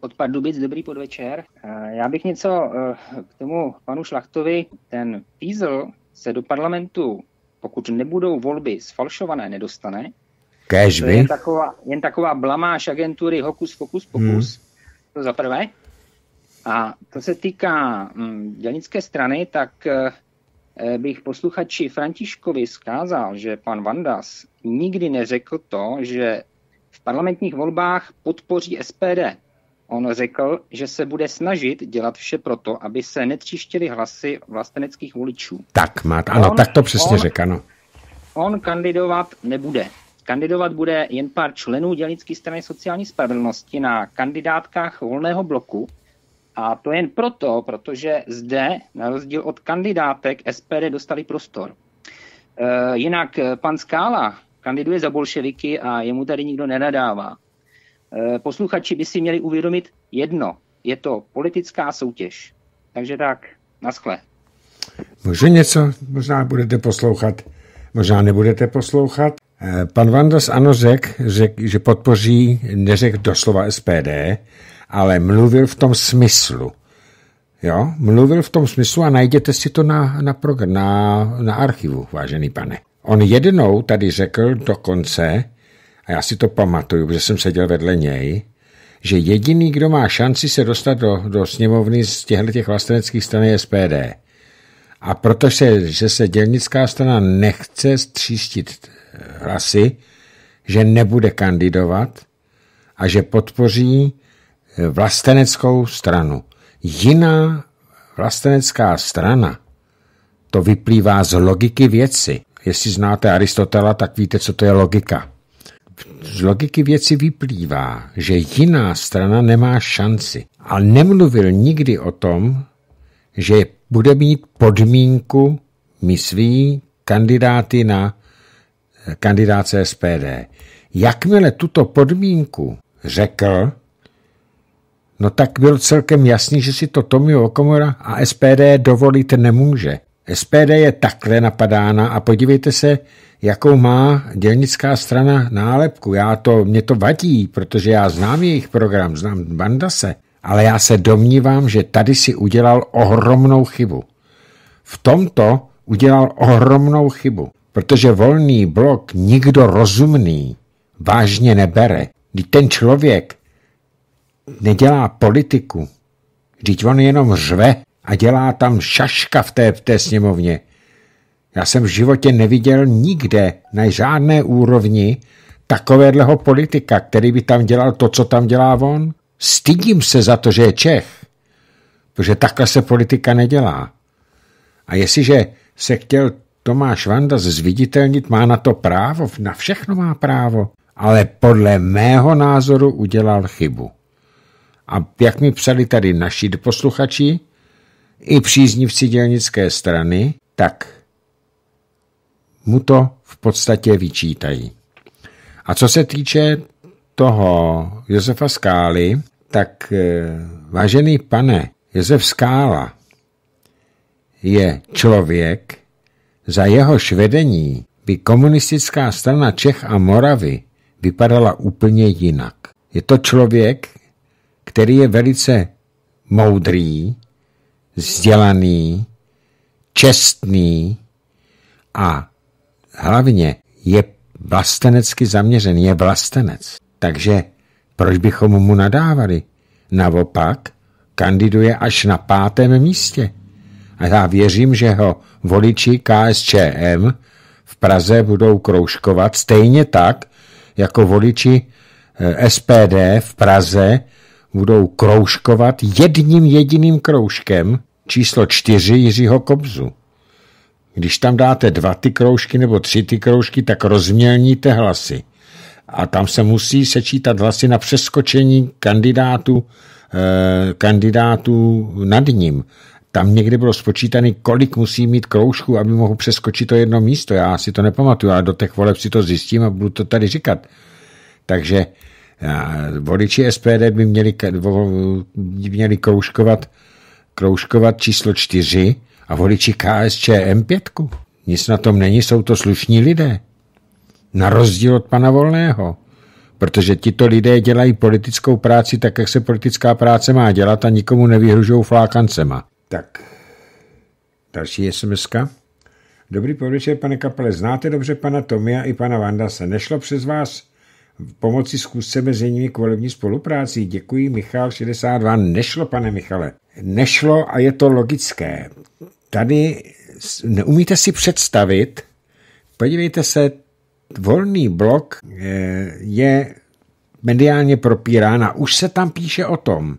od Pardubic, dobrý podvečer. Eh, já bych něco eh, k tomu panu Šlachtovi. Ten Fízl se do parlamentu, pokud nebudou volby sfalšované, nedostane. by. To je taková, jen taková blamáž agentury Hokus pokus Pokus. Hmm. To za prvé. A to se týká mm, dělnické strany, tak bych posluchači Františkovi zkázal, že pan Vandas nikdy neřekl to, že parlamentních volbách podpoří SPD. On řekl, že se bude snažit dělat vše proto, aby se netříštily hlasy vlasteneckých voličů. Tak, má, ano, on, tak to přesně řekl, ano. On kandidovat nebude. Kandidovat bude jen pár členů dělnické strany sociální spravedlnosti na kandidátkách volného bloku. A to jen proto, protože zde, na rozdíl od kandidátek, SPD dostali prostor. E, jinak e, pan Skála, kandiduje za bolševiky a jemu tady nikdo nenadává. Eh, posluchači by si měli uvědomit jedno, je to politická soutěž. Takže tak, naschle. Může něco, možná budete poslouchat, možná nebudete poslouchat. Eh, pan Vandas ano řekl, řek, že podpoří, neřekl doslova SPD, ale mluvil v tom smyslu. Jo, mluvil v tom smyslu a najděte si to na, na, program, na, na archivu, vážený pane. On jednou tady řekl dokonce, a já si to pamatuju, že jsem seděl vedle něj, že jediný, kdo má šanci se dostat do, do sněmovny z těchto těch vlasteneckých stran je SPD. A protože že se dělnická strana nechce stříštit eh, hlasy, že nebude kandidovat a že podpoří eh, vlasteneckou stranu. Jiná vlastenecká strana, to vyplývá z logiky věci, Jestli znáte Aristotela, tak víte, co to je logika. Z logiky věci vyplývá, že jiná strana nemá šanci. A nemluvil nikdy o tom, že bude mít podmínku myslí kandidáty na eh, kandidáce SPD. Jakmile tuto podmínku řekl, no tak byl celkem jasný, že si to Tomio Okomora a SPD dovolit nemůže. SPD je takhle napadána a podívejte se, jakou má dělnická strana nálepku. Já to, mě to vadí, protože já znám jejich program, znám Bandase, ale já se domnívám, že tady si udělal ohromnou chybu. V tomto udělal ohromnou chybu, protože volný blok nikdo rozumný vážně nebere. Když ten člověk nedělá politiku, když on jenom řve a dělá tam šaška v té, v té sněmovně. Já jsem v životě neviděl nikde na žádné úrovni takovéhleho politika, který by tam dělal to, co tam dělá on. Stydím se za to, že je Čech, protože takhle se politika nedělá. A jestliže se chtěl Tomáš Vanda zviditelnit, má na to právo, na všechno má právo, ale podle mého názoru udělal chybu. A jak mi psali tady naši posluchači, i příznivci dělnické strany, tak mu to v podstatě vyčítají. A co se týče toho Josefa Skály, tak eh, vážený pane, Josef Skála je člověk, za jeho švedení by komunistická strana Čech a Moravy vypadala úplně jinak. Je to člověk, který je velice moudrý, vzdělaný, čestný a hlavně je vlastenecky zaměřený, je vlastenec. Takže proč bychom mu nadávali? Naopak kandiduje až na pátém místě. A já věřím, že ho voliči KSČM v Praze budou kroužkovat stejně tak, jako voliči eh, SPD v Praze budou kroužkovat jedním jediným kroužkem číslo čtyři Jiřího Kobzu. Když tam dáte dva ty kroužky nebo tři ty kroužky, tak rozmělníte hlasy. A tam se musí sečítat hlasy na přeskočení kandidátů, eh, kandidátů nad ním. Tam někdy bylo spočítané, kolik musí mít kroužku, aby mohl přeskočit to jedno místo. Já si to nepamatuju, ale do těch voleb si to zjistím a budu to tady říkat. Takže eh, Voliči SPD by měli, měli kroužkovat, kroužkovat číslo čtyři a voliči KSČM pětku. Nic na tom není, jsou to slušní lidé. Na rozdíl od pana Volného. Protože tito lidé dělají politickou práci tak, jak se politická práce má dělat a nikomu nevyhružují flákancema. Tak, další sms -ka. Dobrý podvečer, pane Kapele. Znáte dobře pana Tomia i pana Vandase. Nešlo přes vás pomoci zkuste mezi nimi k volební spolupráci. Děkuji, Michal 62. Nešlo, pane Michale. Nešlo a je to logické. Tady neumíte si představit, podívejte se, volný blok eh, je mediálně propírán a už se tam píše o tom.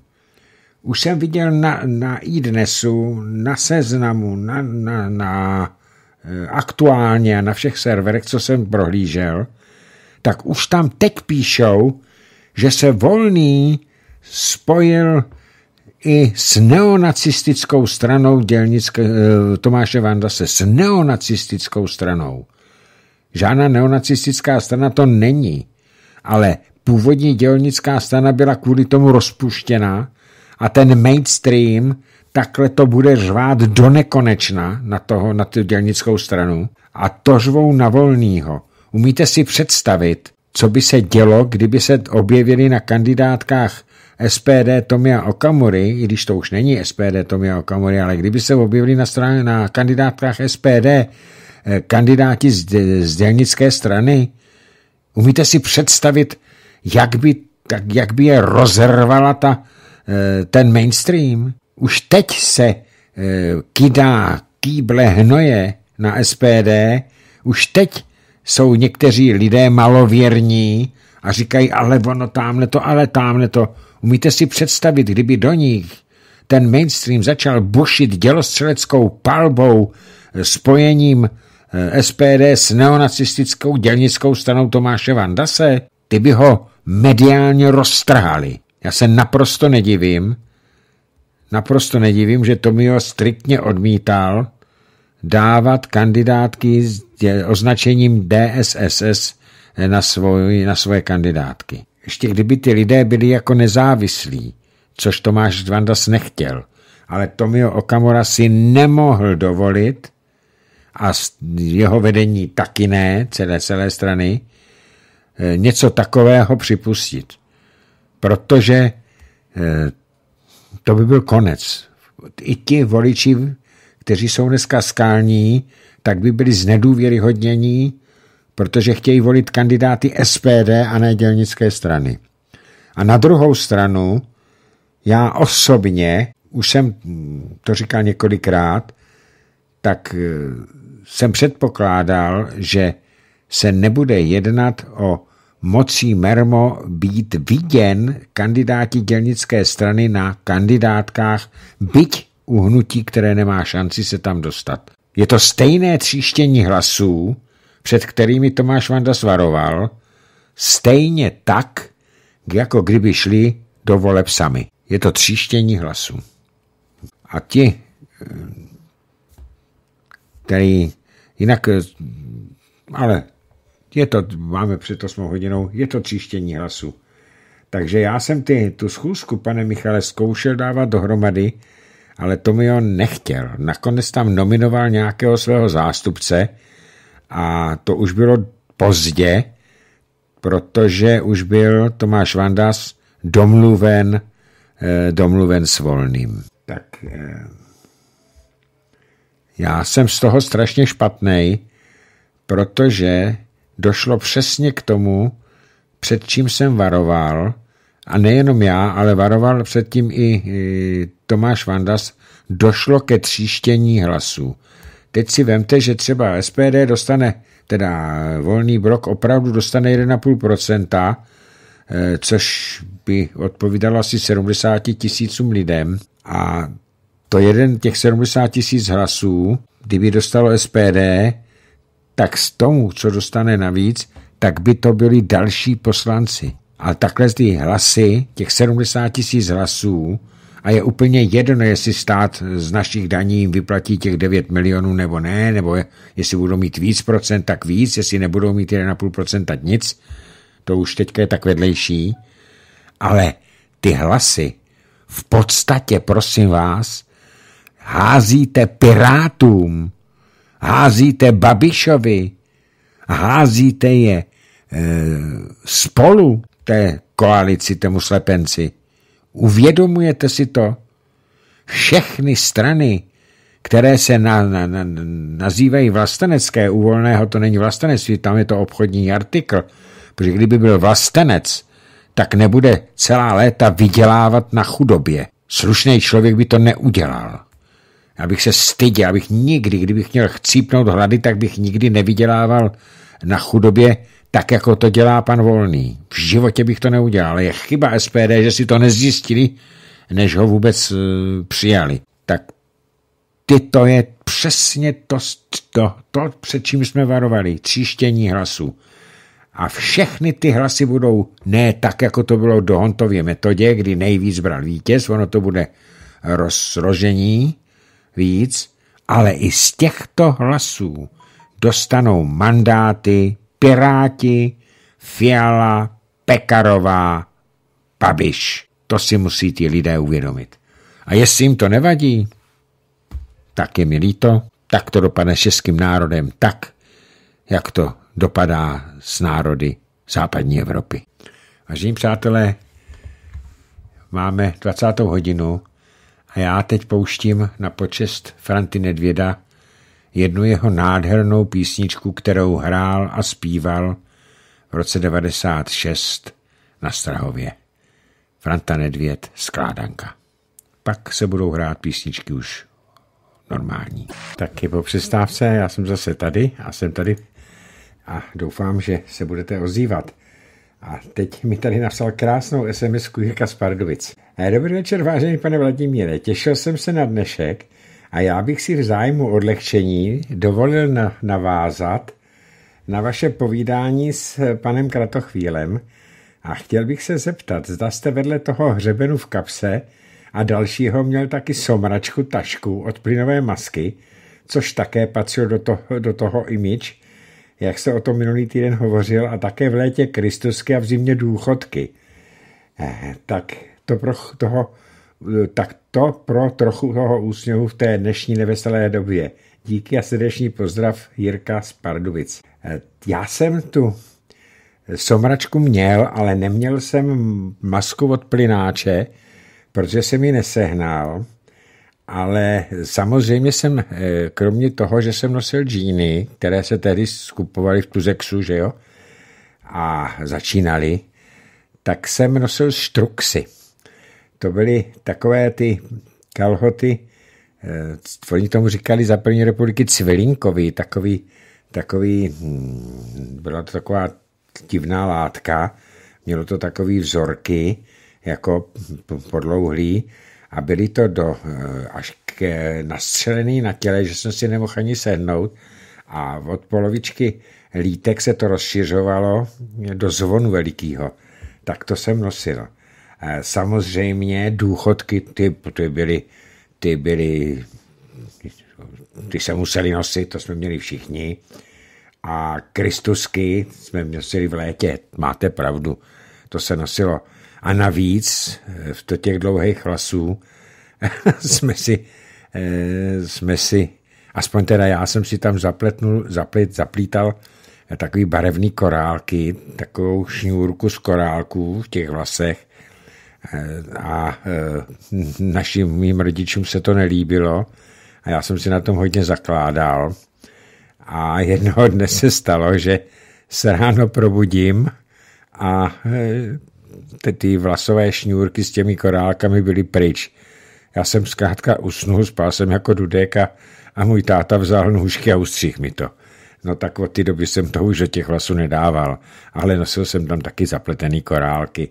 Už jsem viděl na, na iDnesu, na Seznamu, na, na, na eh, aktuálně a na všech serverech, co jsem prohlížel, tak už tam teď píšou, že se Volný spojil i s neonacistickou stranou dělnické, eh, Tomáše Vanda se s neonacistickou stranou. Žádná neonacistická strana to není, ale původní dělnická strana byla kvůli tomu rozpuštěná a ten mainstream takhle to bude řvát do nekonečna na, toho, na tu dělnickou stranu a to žvou na volnýho. Umíte si představit, co by se dělo, kdyby se objevili na kandidátkách SPD Tomia Okamury, i když to už není SPD Tomia Okamury, ale kdyby se objevili na, stran, na kandidátkách SPD eh, kandidáti z, z dělnické strany, umíte si představit, jak by, tak, jak by je rozervala ta, eh, ten mainstream? Už teď se eh, kydá kýble hnoje na SPD, už teď jsou někteří lidé malověrní a říkají, ale ono tamhle to, ale tamhle to. Umíte si představit, kdyby do nich ten mainstream začal bušit dělostřeleckou palbou eh, spojením eh, SPD s neonacistickou dělnickou stanou Tomáše Vandase, ty by ho mediálně roztrhali. Já se naprosto nedivím, naprosto nedivím, že Tomio striktně odmítal dávat kandidátky s označením DSSS eh, na, svoj, na svoje kandidátky. Ještě kdyby ty lidé byli jako nezávislí, což Tomáš Dvandas nechtěl, ale Tomio Okamura si nemohl dovolit a jeho vedení taky ne, celé, celé strany, eh, něco takového připustit. Protože eh, to by byl konec. I ti voliči kteří jsou dneska skální, tak by byli znedůvěryhodnění, protože chtějí volit kandidáty SPD a ne dělnické strany. A na druhou stranu, já osobně, už jsem to říkal několikrát, tak eh, jsem předpokládal, že se nebude jednat o mocí mermo být viděn kandidáti dělnické strany na kandidátkách, byť uhnutí, které nemá šanci se tam dostat. Je to stejné tříštění hlasů, před kterými Tomáš Vanda svaroval, stejně tak, jako kdyby šli do voleb sami. Je to tříštění hlasů. A ti, který jinak, ale je to, máme před 8 hodinou, je to tříštění hlasů. Takže já jsem ty, tu schůzku, pane Michale, zkoušel dávat dohromady ale Tomio nechtěl. Nakonec tam nominoval nějakého svého zástupce a to už bylo pozdě, protože už byl Tomáš Vandas domluven, eh, domluven s Volným. Tak eh, já jsem z toho strašně špatný, protože došlo přesně k tomu, před čím jsem varoval, a nejenom já, ale varoval předtím i Tomáš Vandas, došlo ke tříštění hlasů. Teď si vemte, že třeba SPD dostane, teda volný blok opravdu dostane 1,5%, eh, což by odpovídalo asi 70 tisícům lidem a to jeden těch 70 tisíc hlasů, kdyby dostalo SPD, tak z tomu, co dostane navíc, tak by to byli další poslanci. A takhle ty hlasy, těch 70 tisíc hlasů, a je úplně jedno, jestli stát z našich daní vyplatí těch 9 milionů nebo ne, nebo jestli budou mít víc procent, tak víc, jestli nebudou mít 1,5 procent, tak nic. To už teďka je tak vedlejší. Ale ty hlasy v podstatě, prosím vás, házíte pirátům, házíte Babišovi, házíte je eh, spolu té koalici, tomu slepenci. Uvědomujete si to? Všechny strany, které se na, na, na, nazývají vlastenecké u volného, to není vlastenectví, tam je to obchodní artikl, protože kdyby byl vlastenec, tak nebude celá léta vydělávat na chudobě. Slušný člověk by to neudělal. bych se styděl, abych nikdy, kdybych měl chcípnout hlady, tak bych nikdy nevydělával na chudobě tak jako to dělá pan Volný. V životě bych to neudělal. Je chyba SPD, že si to nezjistili, než ho vůbec uh, přijali. Tak ty to je přesně to, to, to, před čím jsme varovali. Tříštění hlasů. A všechny ty hlasy budou ne tak, jako to bylo do Hontově metodě, kdy nejvíc bral vítěz, ono to bude rozrožení víc, ale i z těchto hlasů dostanou mandáty Piráti, Fiala, Pekarová, Babiš. To si musí ti lidé uvědomit. A jestli jim to nevadí, tak je mi líto, tak to dopadne s českým národem tak, jak to dopadá s národy západní Evropy. Vážení přátelé, máme 20. hodinu a já teď pouštím na počest Franty Nedvěda jednu jeho nádhernou písničku, kterou hrál a zpíval v roce 96 na Strahově. Franta Nedvěd, skládanka. Pak se budou hrát písničky už normální. Taky po přestávce, já jsem zase tady a jsem tady a doufám, že se budete ozývat. A teď mi tady napsal krásnou SMS Jirka z Dobrý večer, vážený pane Vladimíre. Těšil jsem se na dnešek, a já bych si v zájmu odlehčení dovolil navázat na vaše povídání s panem Kratochvílem a chtěl bych se zeptat, zda jste vedle toho hřebenu v kapse a dalšího měl taky somračku tašku od plynové masky, což také patřil do toho, do toho imič, jak se o tom minulý týden hovořil, a také v létě kristusky a v zimě důchodky. Eh, tak to pro toho Eh, tak to pro trochu toho úsměvu v té dnešní neveselé době. Díky a srdečný pozdrav Jirka z Pardubic. Eh, já jsem tu somračku měl, ale neměl jsem masku od plynáče, protože jsem ji nesehnal, ale samozřejmě jsem, eh, kromě toho, že jsem nosil džíny, které se tehdy skupovaly v Tuzexu, že jo, a začínali, tak jsem nosil štruxy to byly takové ty kalhoty, eh, oni tomu říkali za první republiky cvilinkový, takový, takový, hm, byla to taková divná látka, mělo to takový vzorky, jako podlouhlý, a byly to do, eh, až ke nastřelený na těle, že jsem si nemohl ani sednout a od polovičky lítek se to rozšiřovalo do zvonu velikýho. Tak to jsem nosil. Samozřejmě důchodky ty, ty byly, ty byly, ty se museli nosit, to jsme měli všichni. A kristusky jsme nosili v létě, máte pravdu, to se nosilo. A navíc eh, v těch dlouhých hlasů, jsme si, eh, jsme si, aspoň teda já jsem si tam zapletnul, zaplet, zaplítal eh, takový barevný korálky, takovou šňůrku z korálků v těch vlasech a eh, našim mým rodičům se to nelíbilo a já jsem si na tom hodně zakládal. A jednoho dne se stalo, že se ráno probudím a eh, ty, ty vlasové šňůrky s těmi korálkami byly pryč. Já jsem zkrátka usnul, spal jsem jako dudek a, a můj táta vzal nůžky a ustřih mi to. No tak od té doby jsem to už do těch vlasů nedával, ale nosil jsem tam taky zapletený korálky.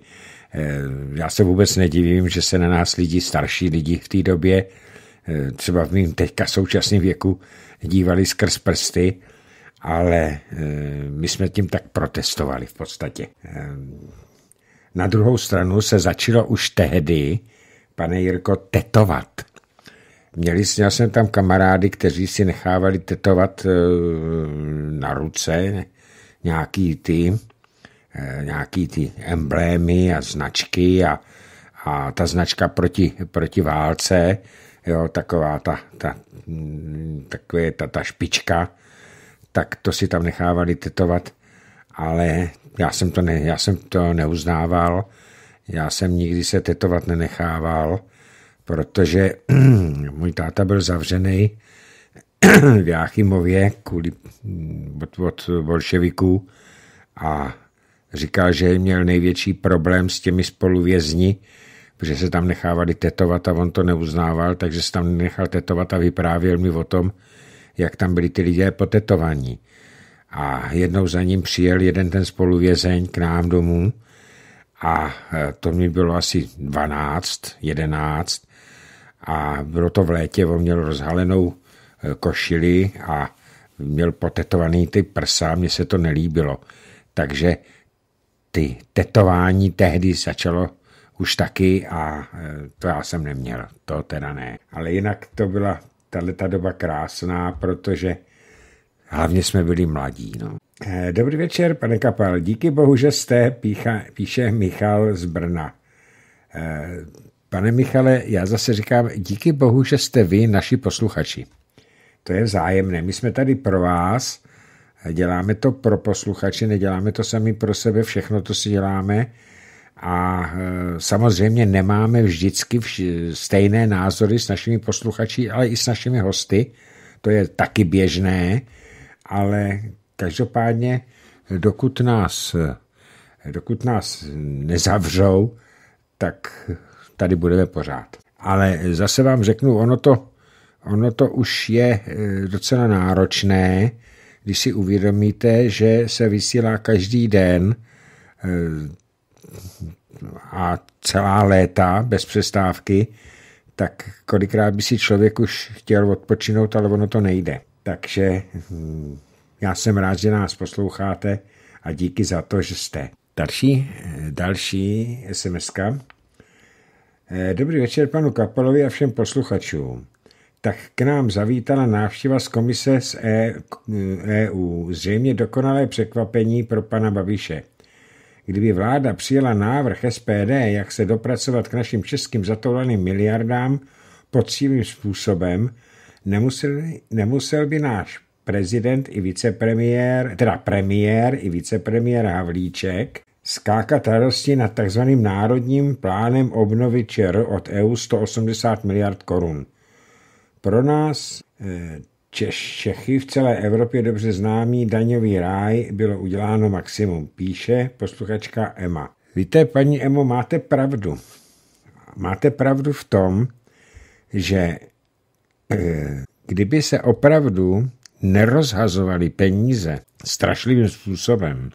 Eh, já se vůbec nedivím, že se na nás lidi, starší lidi v té době, eh, třeba v mým teďka současném věku, dívali skrz prsty, ale eh, my jsme tím tak protestovali v podstatě. Na druhou stranu se začalo už tehdy, pane Jirko, tetovat. Měli, měl jsem tam kamarády, kteří si nechávali tetovat na ruce nějaký tým, Eh, nějaký ty emblémy a značky a, a ta značka proti, proti válce, jo, taková ta, ta, mm, takové ta, ta špička, tak to si tam nechávali tetovat, ale já jsem to, ne, já jsem to neuznával, já jsem nikdy se tetovat nenechával, protože můj táta byl zavřený v Jáchymově kvůli mm, od, od bolševiků a Říká, že měl největší problém s těmi spoluvězni, protože se tam nechávali tetovat a on to neuznával, takže se tam nechal tetovat a vyprávěl mi o tom, jak tam byli ty lidé potetovaní. A jednou za ním přijel jeden ten spoluvězeň k nám domů a e, to mi bylo asi 12, 11 a bylo to v létě, on měl rozhalenou e, košili a měl potetovaný ty prsa, mně se to nelíbilo. Takže ty tetování tehdy začalo už taky a e, to já jsem neměl, to teda ne. Ale jinak to byla tato doba krásná, protože hlavně jsme byli mladí. No. E, dobrý večer, pane Kapal. Díky bohu, že jste, pícha, píše Michal z Brna. E, pane Michale, já zase říkám, díky bohu, že jste vy naši posluchači. To je vzájemné. My jsme tady pro vás, Děláme to pro posluchače, neděláme to sami pro sebe, všechno to si děláme a e, samozřejmě nemáme vždycky stejné názory s našimi posluchači, ale i s našimi hosty. To je taky běžné, ale každopádně, dokud nás, e, dokud nás nezavřou, tak tady budeme pořád. Ale zase vám řeknu, ono to, ono to už je e, docela náročné, když si uvědomíte, že se vysílá každý den eh, a celá léta bez přestávky, tak kolikrát by si člověk už chtěl odpočinout, ale ono to nejde. Takže hm, já jsem rád, že nás posloucháte a díky za to, že jste. Další, eh, další sms -ka. Eh, dobrý večer panu Kapalovi a všem posluchačům tak k nám zavítala návštěva z komise z EU. E, e Zřejmě dokonalé překvapení pro pana Babiše. Kdyby vláda přijela návrh SPD, jak se dopracovat k našim českým zatoulaným miliardám poctivým způsobem, nemusel, nemusel by náš prezident i vicepremiér, teda premiér i vicepremiér Havlíček skákat radosti nad tzv. národním plánem obnovy ČR od EU 180 miliard korun. Pro nás eh, Češ, Čechy v celé Evropě dobře známý daňový ráj bylo uděláno maximum, píše posluchačka Emma. Víte, paní Emo, máte pravdu. Máte pravdu v tom, že eh, kdyby se opravdu nerozhazovaly peníze strašlivým způsobem,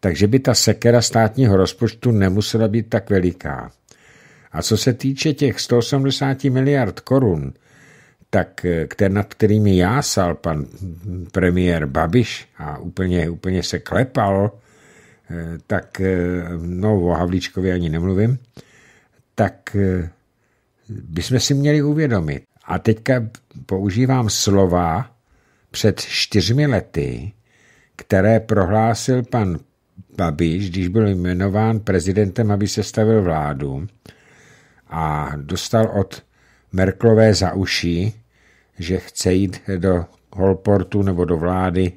takže by ta sekera státního rozpočtu nemusela být tak veliká. A co se týče těch 180 miliard korun, tak eh, který, nad kterými jásal pan premiér Babiš a úplně, úplně se klepal, eh, tak, eh, no o Havlíčkovi ani nemluvím, tak bychom si měli uvědomit. A teďka používám slova před čtyřmi lety, které prohlásil pan Babiš, když byl jmenován prezidentem, aby sestavil vládu, a dostal od Merklové za uši, že chce jít do Holportu nebo do vlády,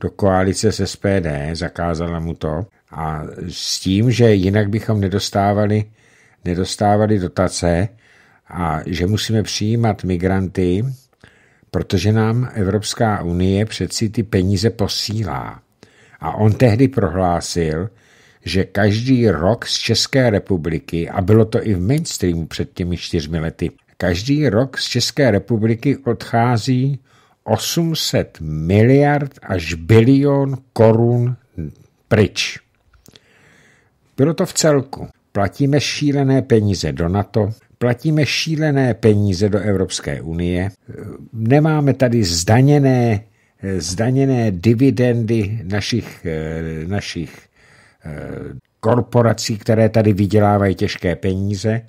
do koalice s SPD, zakázala mu to, a s tím, že jinak bychom nedostávali, nedostávali dotace a že musíme přijímat migranty, protože nám Evropská unie přeci ty peníze posílá. A on tehdy prohlásil, že každý rok z České republiky, a bylo to i v mainstreamu před těmi čtyřmi lety, každý rok z České republiky odchází 800 miliard až bilion korun pryč. Bylo to v celku. Platíme šílené peníze do NATO, platíme šílené peníze do Evropské unie, nemáme tady zdaněné, zdaněné dividendy našich, eh, našich Eh, korporací, které tady vydělávají těžké peníze.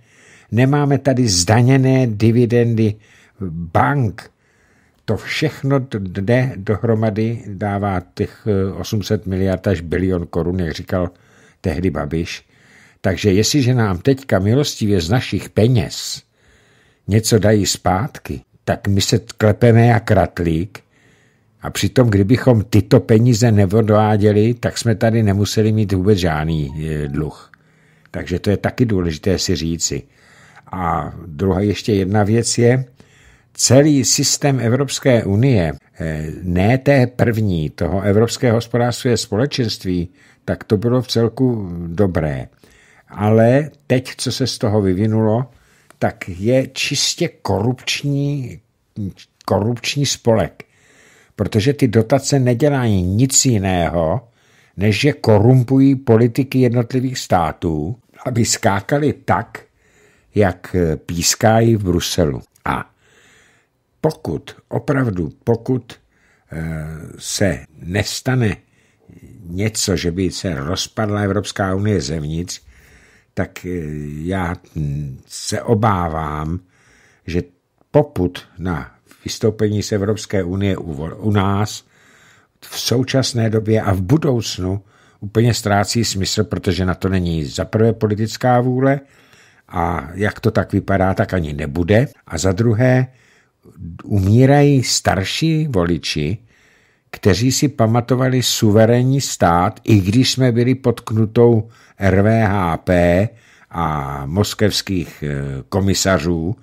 Nemáme tady zdaněné dividendy bank. To všechno jde dohromady, dává těch 800 eh, miliard až bilion korun, jak říkal tehdy Babiš. Takže jestliže nám teďka milostivě z našich peněz něco dají zpátky, tak my se klepeme jak ratlík – a přitom, kdybychom tyto peníze nevodváděli, tak jsme tady nemuseli mít vůbec žádný eh, dluh. Takže to je taky důležité si říci. A druhá ještě jedna věc je, celý systém Evropské unie, eh, ne té první, toho Evropské hospodářské společenství, tak to bylo v celku dobré. Ale teď, co se z toho vyvinulo, tak je čistě korupční, korupční spolek protože ty dotace nedělají nic jiného, než že korumpují politiky jednotlivých států, aby skákali tak, jak pískají v Bruselu. A pokud, opravdu pokud eh, se nestane něco, že by se rozpadla Evropská unie zevnitř, tak eh, já se obávám, že poput na vystoupení z Evropské unie u, u nás v současné době a v budoucnu úplně ztrácí smysl, protože na to není zaprvé politická vůle a jak to tak vypadá, tak ani nebude. A za druhé, umírají starší voliči, kteří si pamatovali suverénní stát, i když jsme byli podknutou RVHP a moskevských eh, komisařů,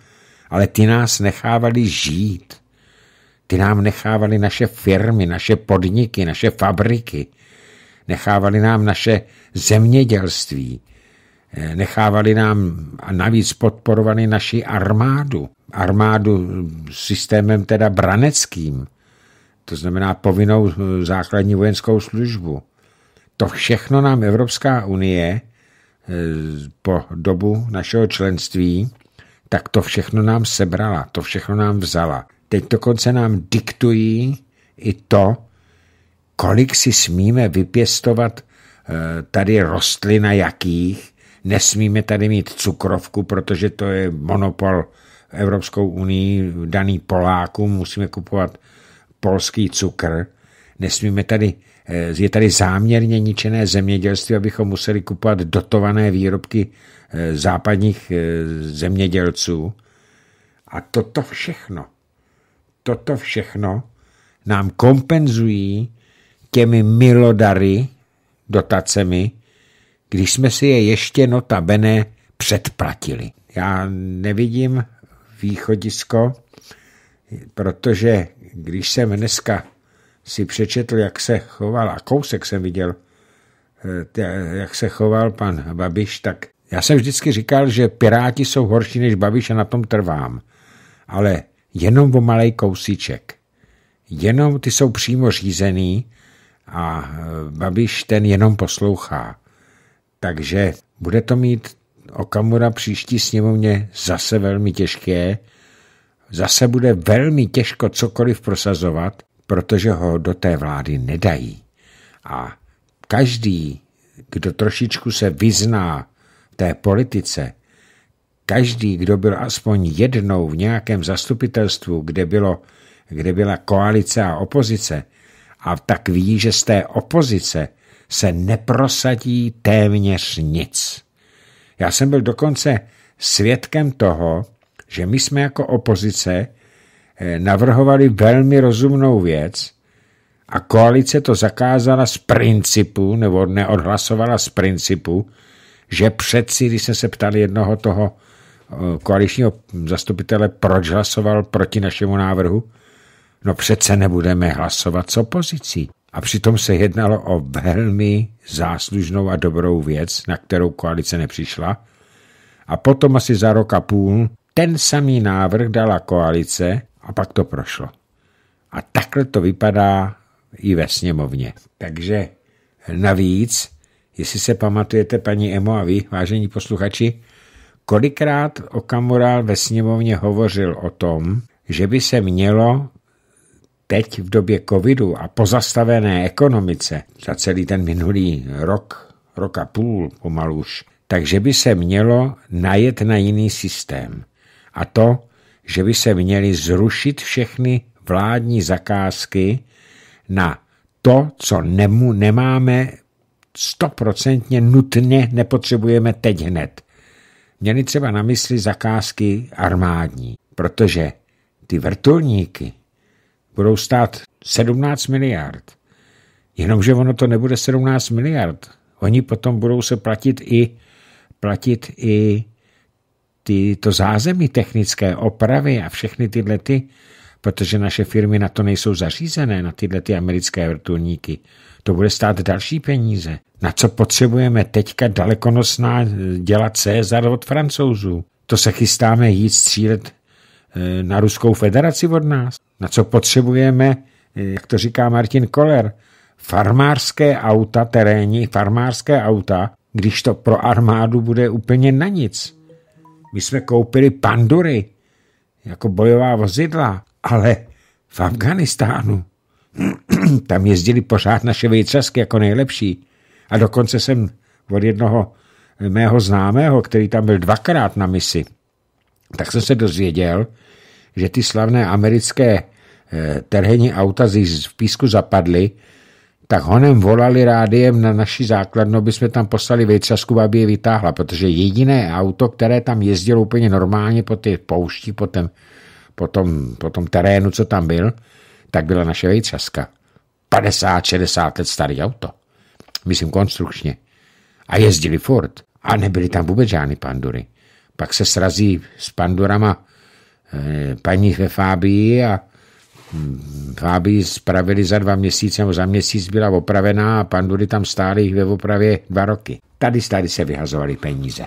ale ty nás nechávali žít. Ty nám nechávali naše firmy, naše podniky, naše fabriky. Nechávali nám naše zemědělství. Eh, nechávali nám a navíc podporovali naši armádu. Armádu systémem teda braneckým. To znamená povinnou eh, základní vojenskou službu. To všechno nám Evropská unie eh, po dobu našeho členství tak to všechno nám sebrala, to všechno nám vzala. Teď dokonce nám diktují i to, kolik si smíme vypěstovat eh, tady rostlina na jakých, nesmíme tady mít cukrovku, protože to je monopol Evropskou unii daný Polákům, musíme kupovat polský cukr, nesmíme tady Eh, je tady záměrně ničené zemědělství, abychom museli kupovat dotované výrobky eh, západních eh, zemědělců. A toto všechno, toto všechno nám kompenzují těmi milodary dotacemi, když jsme si je ještě notabene předplatili. Já nevidím východisko, protože když jsem dneska si přečetl, jak se choval, a kousek jsem viděl, eh, jak se choval pan Babiš, tak já jsem vždycky říkal, že Piráti jsou horší než Babiš a na tom trvám. Ale jenom o malej kousíček. Jenom ty jsou přímo řízený a eh, Babiš ten jenom poslouchá. Takže bude to mít Okamura příští sněmovně zase velmi těžké, zase bude velmi těžko cokoliv prosazovat protože ho do té vlády nedají. A každý, kdo trošičku se vyzná v té politice, každý, kdo byl aspoň jednou v nějakém zastupitelstvu, kde, bylo, kde byla koalice a opozice, a tak ví, že z té opozice se neprosadí téměř nic. Já jsem byl dokonce svědkem toho, že my jsme jako opozice Eh, navrhovali velmi rozumnou věc a koalice to zakázala z principu, nebo neodhlasovala z principu, že přeci, když jsme se ptali jednoho toho eh, koaličního zastupitele, proč hlasoval proti našemu návrhu, no přece nebudeme hlasovat s opozicí. A přitom se jednalo o velmi záslužnou a dobrou věc, na kterou koalice nepřišla. A potom asi za rok a půl ten samý návrh dala koalice a pak to prošlo. A takhle to vypadá i ve sněmovně. Takže navíc, jestli se pamatujete, paní Emo a vy, vážení posluchači, kolikrát Okamura ve sněmovně hovořil o tom, že by se mělo teď v době covidu a pozastavené ekonomice za celý ten minulý rok, rok a půl pomalu už, takže by se mělo najet na jiný systém. A to že by se měly zrušit všechny vládní zakázky na to, co nemu, nemáme stoprocentně nutně nepotřebujeme teď hned. Měli třeba na mysli zakázky armádní, protože ty vrtulníky budou stát 17 miliard. Jenomže ono to nebude 17 miliard. Oni potom budou se platit i, platit i ty, to zázemí technické, opravy a všechny tyhle ty, protože naše firmy na to nejsou zařízené, na tyhle ty americké vrtulníky. To bude stát další peníze. Na co potřebujeme teďka dalekonosná eh, dělat Cezar od francouzů? To se chystáme jít střílet eh, na Ruskou federaci od nás? Na co potřebujeme, eh, jak to říká Martin Koller, farmářské auta terénní, farmářské auta, když to pro armádu bude úplně na nic. My jsme koupili pandury jako bojová vozidla, ale v Afganistánu tam jezdili pořád naše vejcasky jako nejlepší. A dokonce jsem od jednoho mého známého, který tam byl dvakrát na misi, tak jsem se dozvěděl, že ty slavné americké eh, terhení auta z písku zapadly tak honem volali rádiem na naši základnu, aby jsme tam poslali vejcasku, aby je vytáhla, protože jediné auto, které tam jezdilo úplně normálně po té poušti, po, ten, po, tom, po tom terénu, co tam byl, tak byla naše vejcaska. 50-60 let starý auto. Myslím konstrukčně. A jezdili Ford, A nebyly tam vůbec žádné pandury. Pak se srazí s pandurama eh, paní ve Fábii a aby spravili za dva měsíce nebo za měsíc byla opravená a pandury tam stály jich ve opravě dva roky. Tady, tady se vyhazovaly peníze.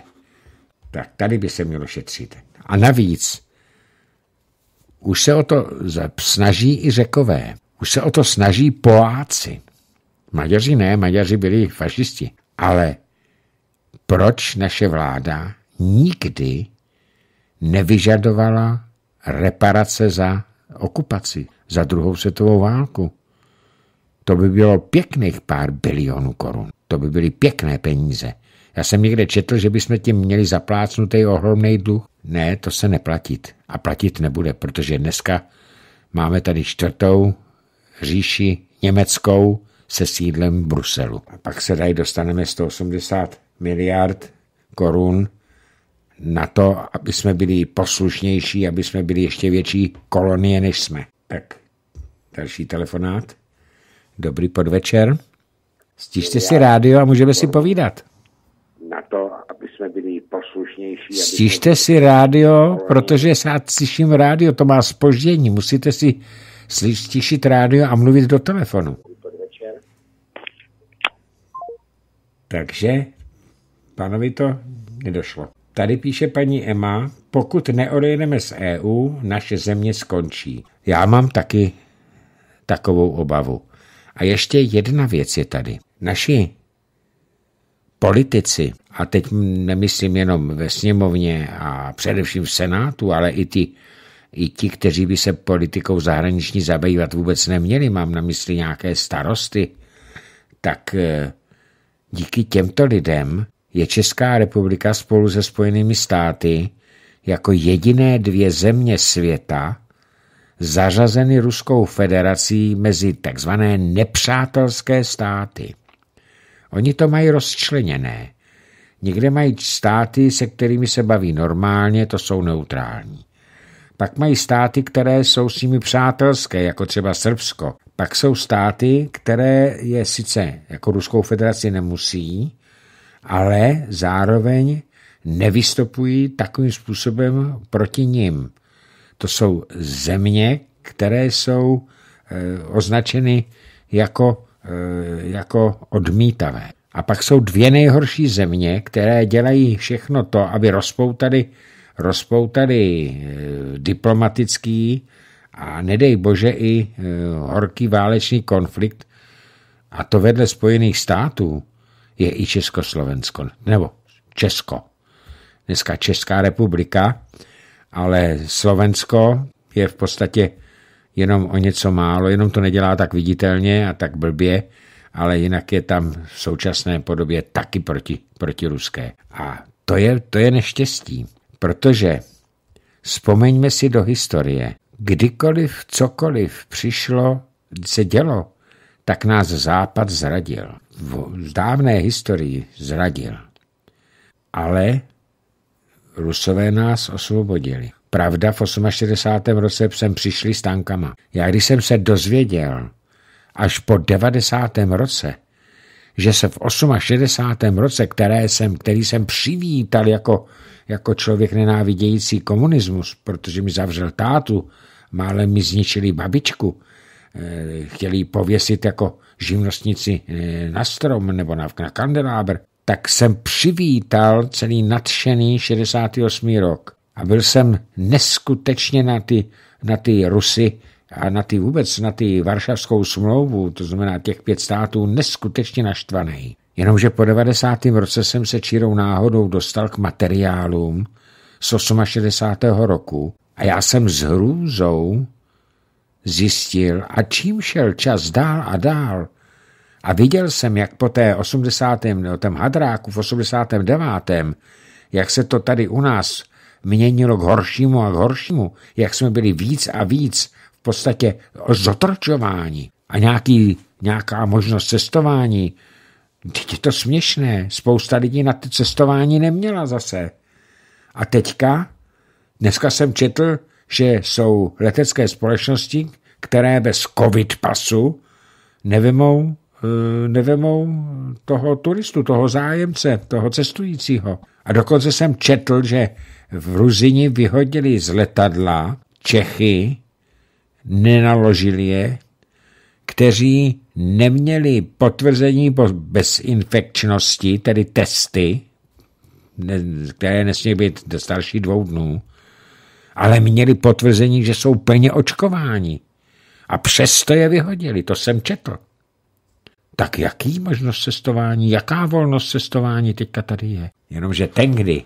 Tak tady by se mělo šetřit. A navíc, už se o to snaží i řekové. Už se o to snaží Poláci. Maďaři ne, Maďaři byli fašisti. Ale proč naše vláda nikdy nevyžadovala reparace za okupaci, za druhou světovou válku. To by bylo pěkných pár bilionů korun. To by byly pěkné peníze. Já jsem někde četl, že bychom tím měli zaplácnutý ohromný dluh. Ne, to se neplatit. A platit nebude, protože dneska máme tady čtvrtou říši německou se sídlem v Bruselu. A pak se dají dostaneme 180 miliard korun na to, aby jsme byli poslušnější, aby jsme byli ještě větší kolonie, než jsme. Tak, další telefonát. Dobrý podvečer. Stižte si rádio a můžeme si povídat. Na to, aby jsme byli poslušnější. Stižte si rádio, protože já slyším rádio, to má spoždění. Musíte si stišit rádio a mluvit do telefonu. Takže panovi to nedošlo. Tady píše paní Emma, pokud neodejdeme z EU, naše země skončí. Já mám taky takovou obavu. A ještě jedna věc je tady. Naši politici, a teď nemyslím jenom ve sněmovně a především v Senátu, ale i ty i ti, kteří by se politikou zahraniční zabývat vůbec neměli, mám na mysli nějaké starosty, tak eh, díky těmto lidem je Česká republika spolu se Spojenými státy jako jediné dvě země světa zařazeny Ruskou federací mezi takzvané nepřátelské státy. Oni to mají rozčleněné. Někde mají státy, se kterými se baví normálně, to jsou neutrální. Pak mají státy, které jsou s nimi přátelské, jako třeba Srbsko. Pak jsou státy, které je sice jako Ruskou federaci nemusí, ale zároveň nevystupují takovým způsobem proti ním. To jsou země, které jsou eh, označeny jako, eh, jako odmítavé. A pak jsou dvě nejhorší země, které dělají všechno to, aby rozpoutali, rozpoutali eh, diplomatický a nedej bože i horký válečný konflikt. A to vedle Spojených států je i Československo, nebo Česko. Dneska Česká republika, ale Slovensko je v podstatě jenom o něco málo, jenom to nedělá tak viditelně a tak blbě, ale jinak je tam v současné podobě taky proti, proti ruské. A to je, to je neštěstí, protože vzpomeňme si do historie. Kdykoliv, cokoliv přišlo, se dělo, tak nás Západ zradil v dávné historii zradil. Ale Rusové nás osvobodili. Pravda, v 68. roce jsem přišli s tankama. Já když jsem se dozvěděl až po 90. roce, že se v 68. roce, které jsem, který jsem přivítal jako, jako člověk nenávidějící komunismus, protože mi zavřel tátu, málem mi zničili babičku, Eh, chtěli pověsit jako živnostníci eh, na strom nebo na, na kandelábr, tak jsem přivítal celý nadšený 68. rok. A byl jsem neskutečně na ty, na ty Rusy a na ty vůbec, na ty Varšavskou smlouvu, to znamená těch pět států, neskutečně naštvaný. Jenomže po 90. roce jsem se čírou náhodou dostal k materiálům z 68. roku a já jsem s hrůzou Zjistil a čím šel čas dál a dál. A viděl jsem, jak po té 80. No, tém hadráku v 89. jak se to tady u nás měnilo k horšímu a k horšímu, jak jsme byli víc a víc v podstatě zotročování a nějaký, nějaká možnost cestování. Teď je to směšné, spousta lidí na ty cestování neměla zase. A teďka, dneska jsem četl, že jsou letecké společnosti, které bez covid pasu nevemou, eh, nevemou toho turistu, toho zájemce, toho cestujícího. A dokonce jsem četl, že v Ruzini vyhodili z letadla Čechy, nenaložili je, kteří neměli potvrzení bezinfekčnosti, tedy testy, které nesmějí být starší dvou dnů, ale měli potvrzení, že jsou plně očkováni. A přesto je vyhodili, to jsem četl. Tak jaký možnost cestování, jaká volnost cestování teďka tady je? Jenomže kdy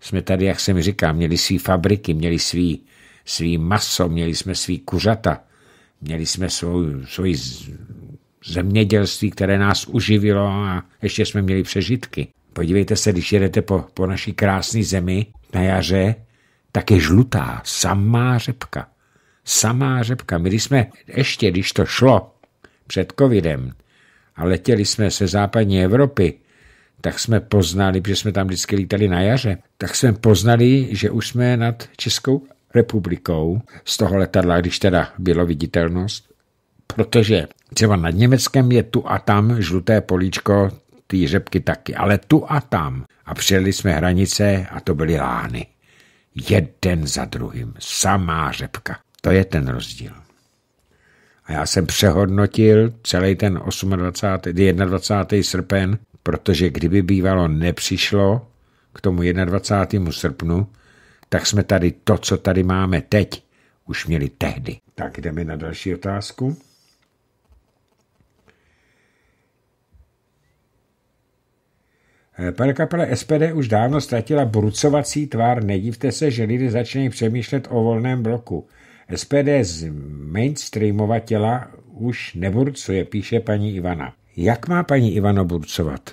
jsme tady, jak jsem říkal, měli svý fabriky, měli svý, svý maso, měli jsme svý kuřata, měli jsme svou, svoji zemědělství, které nás uživilo a ještě jsme měli přežitky. Podívejte se, když jedete po, po naší krásné zemi na jaře, tak je žlutá, samá řepka. Samá řepka. My když jsme, ještě když to šlo před covidem a letěli jsme se západní Evropy, tak jsme poznali, že jsme tam vždycky lítali na jaře, tak jsme poznali, že už jsme nad Českou republikou z toho letadla, když teda bylo viditelnost, protože třeba nad Německem je tu a tam žluté políčko ty řepky taky, ale tu a tam. A přijeli jsme hranice a to byly lány. Jeden za druhým. Samá řepka. To je ten rozdíl. A já jsem přehodnotil celý ten 28, 21. srpen, protože kdyby bývalo nepřišlo k tomu 21. srpnu, tak jsme tady to, co tady máme teď, už měli tehdy. Tak jdeme na další otázku. Eh, kapele, SPD už dávno ztratila brucovací tvár, nedívte se, že lidé začínají přemýšlet o volném bloku. SPD z mainstreamovatela už neburcuje, píše paní Ivana. Jak má paní Ivano burcovat?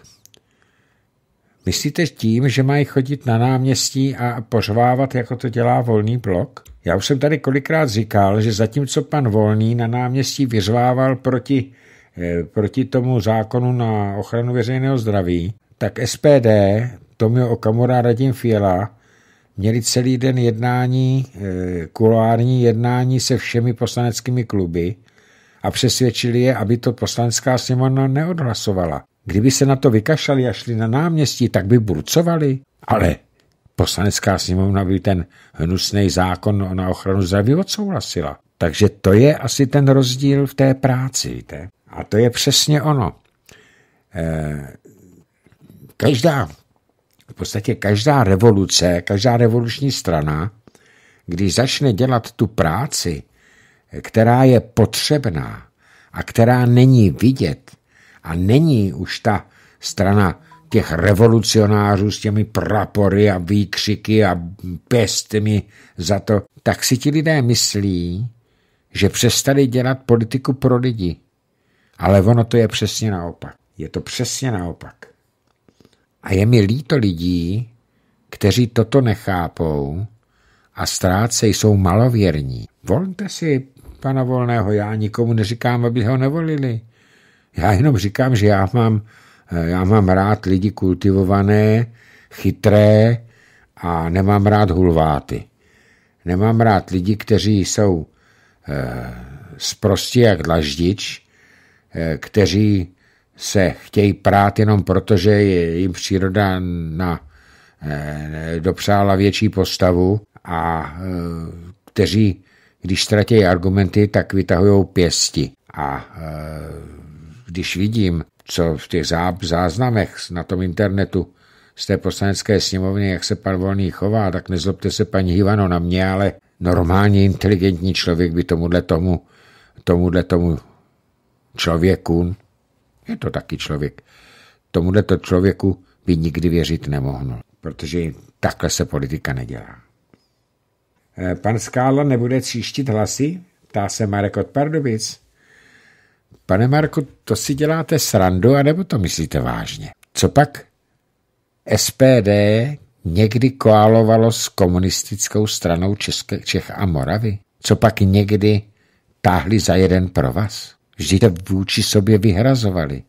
Myslíte tím, že mají chodit na náměstí a pořvávat, jako to dělá volný blok? Já už jsem tady kolikrát říkal, že zatímco pan Volný na náměstí vyřvával proti, eh, proti tomu zákonu na ochranu veřejného zdraví, tak SPD, Tomio Okamura, Radim Fiala, měli celý den jednání, eh, kulární jednání se všemi poslaneckými kluby a přesvědčili je, aby to poslanecká sněmovna neodhlasovala. Kdyby se na to vykašali a šli na náměstí, tak by burcovali. Ale poslanecká sněmovna by ten hnusný zákon na ochranu zdraví odsouhlasila. Takže to je asi ten rozdíl v té práci, víte? A to je přesně ono. Eh, Každá, v podstatě každá revoluce, každá revoluční strana, když začne dělat tu práci, která je potřebná a která není vidět a není už ta strana těch revolucionářů s těmi prapory a výkřiky a pěstmi za to, tak si ti lidé myslí, že přestali dělat politiku pro lidi. Ale ono to je přesně naopak. Je to přesně naopak. A je mi líto lidí, kteří toto nechápou a ztrácejí, jsou malověrní. Volte si pana Volného, já nikomu neříkám, aby ho nevolili. Já jenom říkám, že já mám, já mám rád lidi kultivované, chytré a nemám rád hulváty. Nemám rád lidi, kteří jsou e, eh, sprostí jak dlaždič, e, kteří se chtějí prát jenom proto, že jim příroda na, eh, dopřála větší postavu a eh, kteří, když ztratějí argumenty, tak vytahují pěsti. A eh, když vidím, co v těch záznamech na tom internetu z té poslanecké sněmovny, jak se pan Volný chová, tak nezlobte se paní Hivano na mě, ale normální inteligentní člověk by tomuhle tomu, tomuhle tomu člověku je to taky člověk. to člověku by nikdy věřit nemohl, protože takhle se politika nedělá. Eh, pan Skála nebude tříštit hlasy? Ptá se Marek od Pardubic. Pane Marku, to si děláte srandu, anebo to myslíte vážně? Co pak? SPD někdy koalovalo s komunistickou stranou České, Čech a Moravy? Co pak někdy táhli za jeden pro vás? Vždy to vůči sobě vyhrazovali.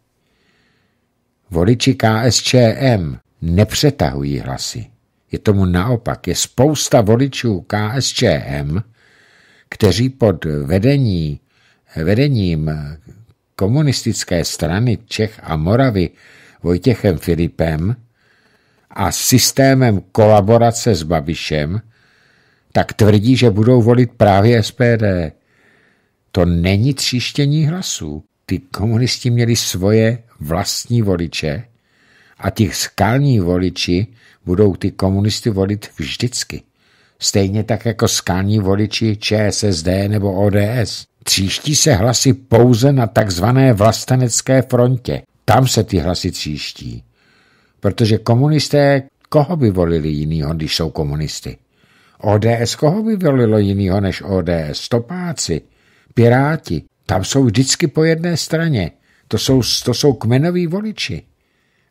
Voliči KSČM nepřetahují hlasy. Je tomu naopak. Je spousta voličů KSČM, kteří pod vedení, vedením komunistické strany Čech a Moravy Vojtěchem Filipem a systémem kolaborace s Babišem, tak tvrdí, že budou volit právě SPD. To není tříštění hlasů. Ty komunisti měli svoje vlastní voliče a těch skalní voliči budou ty komunisty volit vždycky. Stejně tak jako skalní voliči ČSSD nebo ODS. Tříští se hlasy pouze na takzvané vlastenecké frontě. Tam se ty hlasy tříští. Protože komunisté koho by volili jinýho, když jsou komunisty? ODS koho by volilo jinýho než ODS? Stopáci. Piráti, tam jsou vždycky po jedné straně. To jsou, to jsou kmenoví voliči.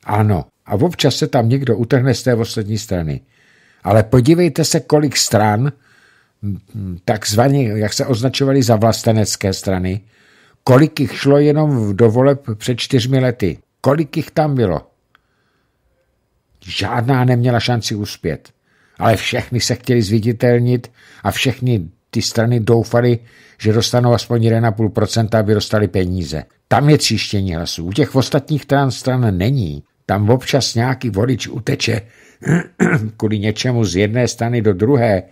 Ano, a občas se tam někdo utrhne z té poslední strany. Ale podívejte se, kolik stran, takzvaně, jak se označovali za vlastenecké strany, kolik jich šlo jenom do voleb před čtyřmi lety. Kolik jich tam bylo? Žádná neměla šanci uspět. Ale všechny se chtěli zviditelnit a všechny ty strany doufaly, že dostanou aspoň 1,5%, aby dostali peníze. Tam je tříštění hlasů. U těch ostatních stran stran není. Tam občas nějaký volič uteče kvůli něčemu z jedné strany do druhé.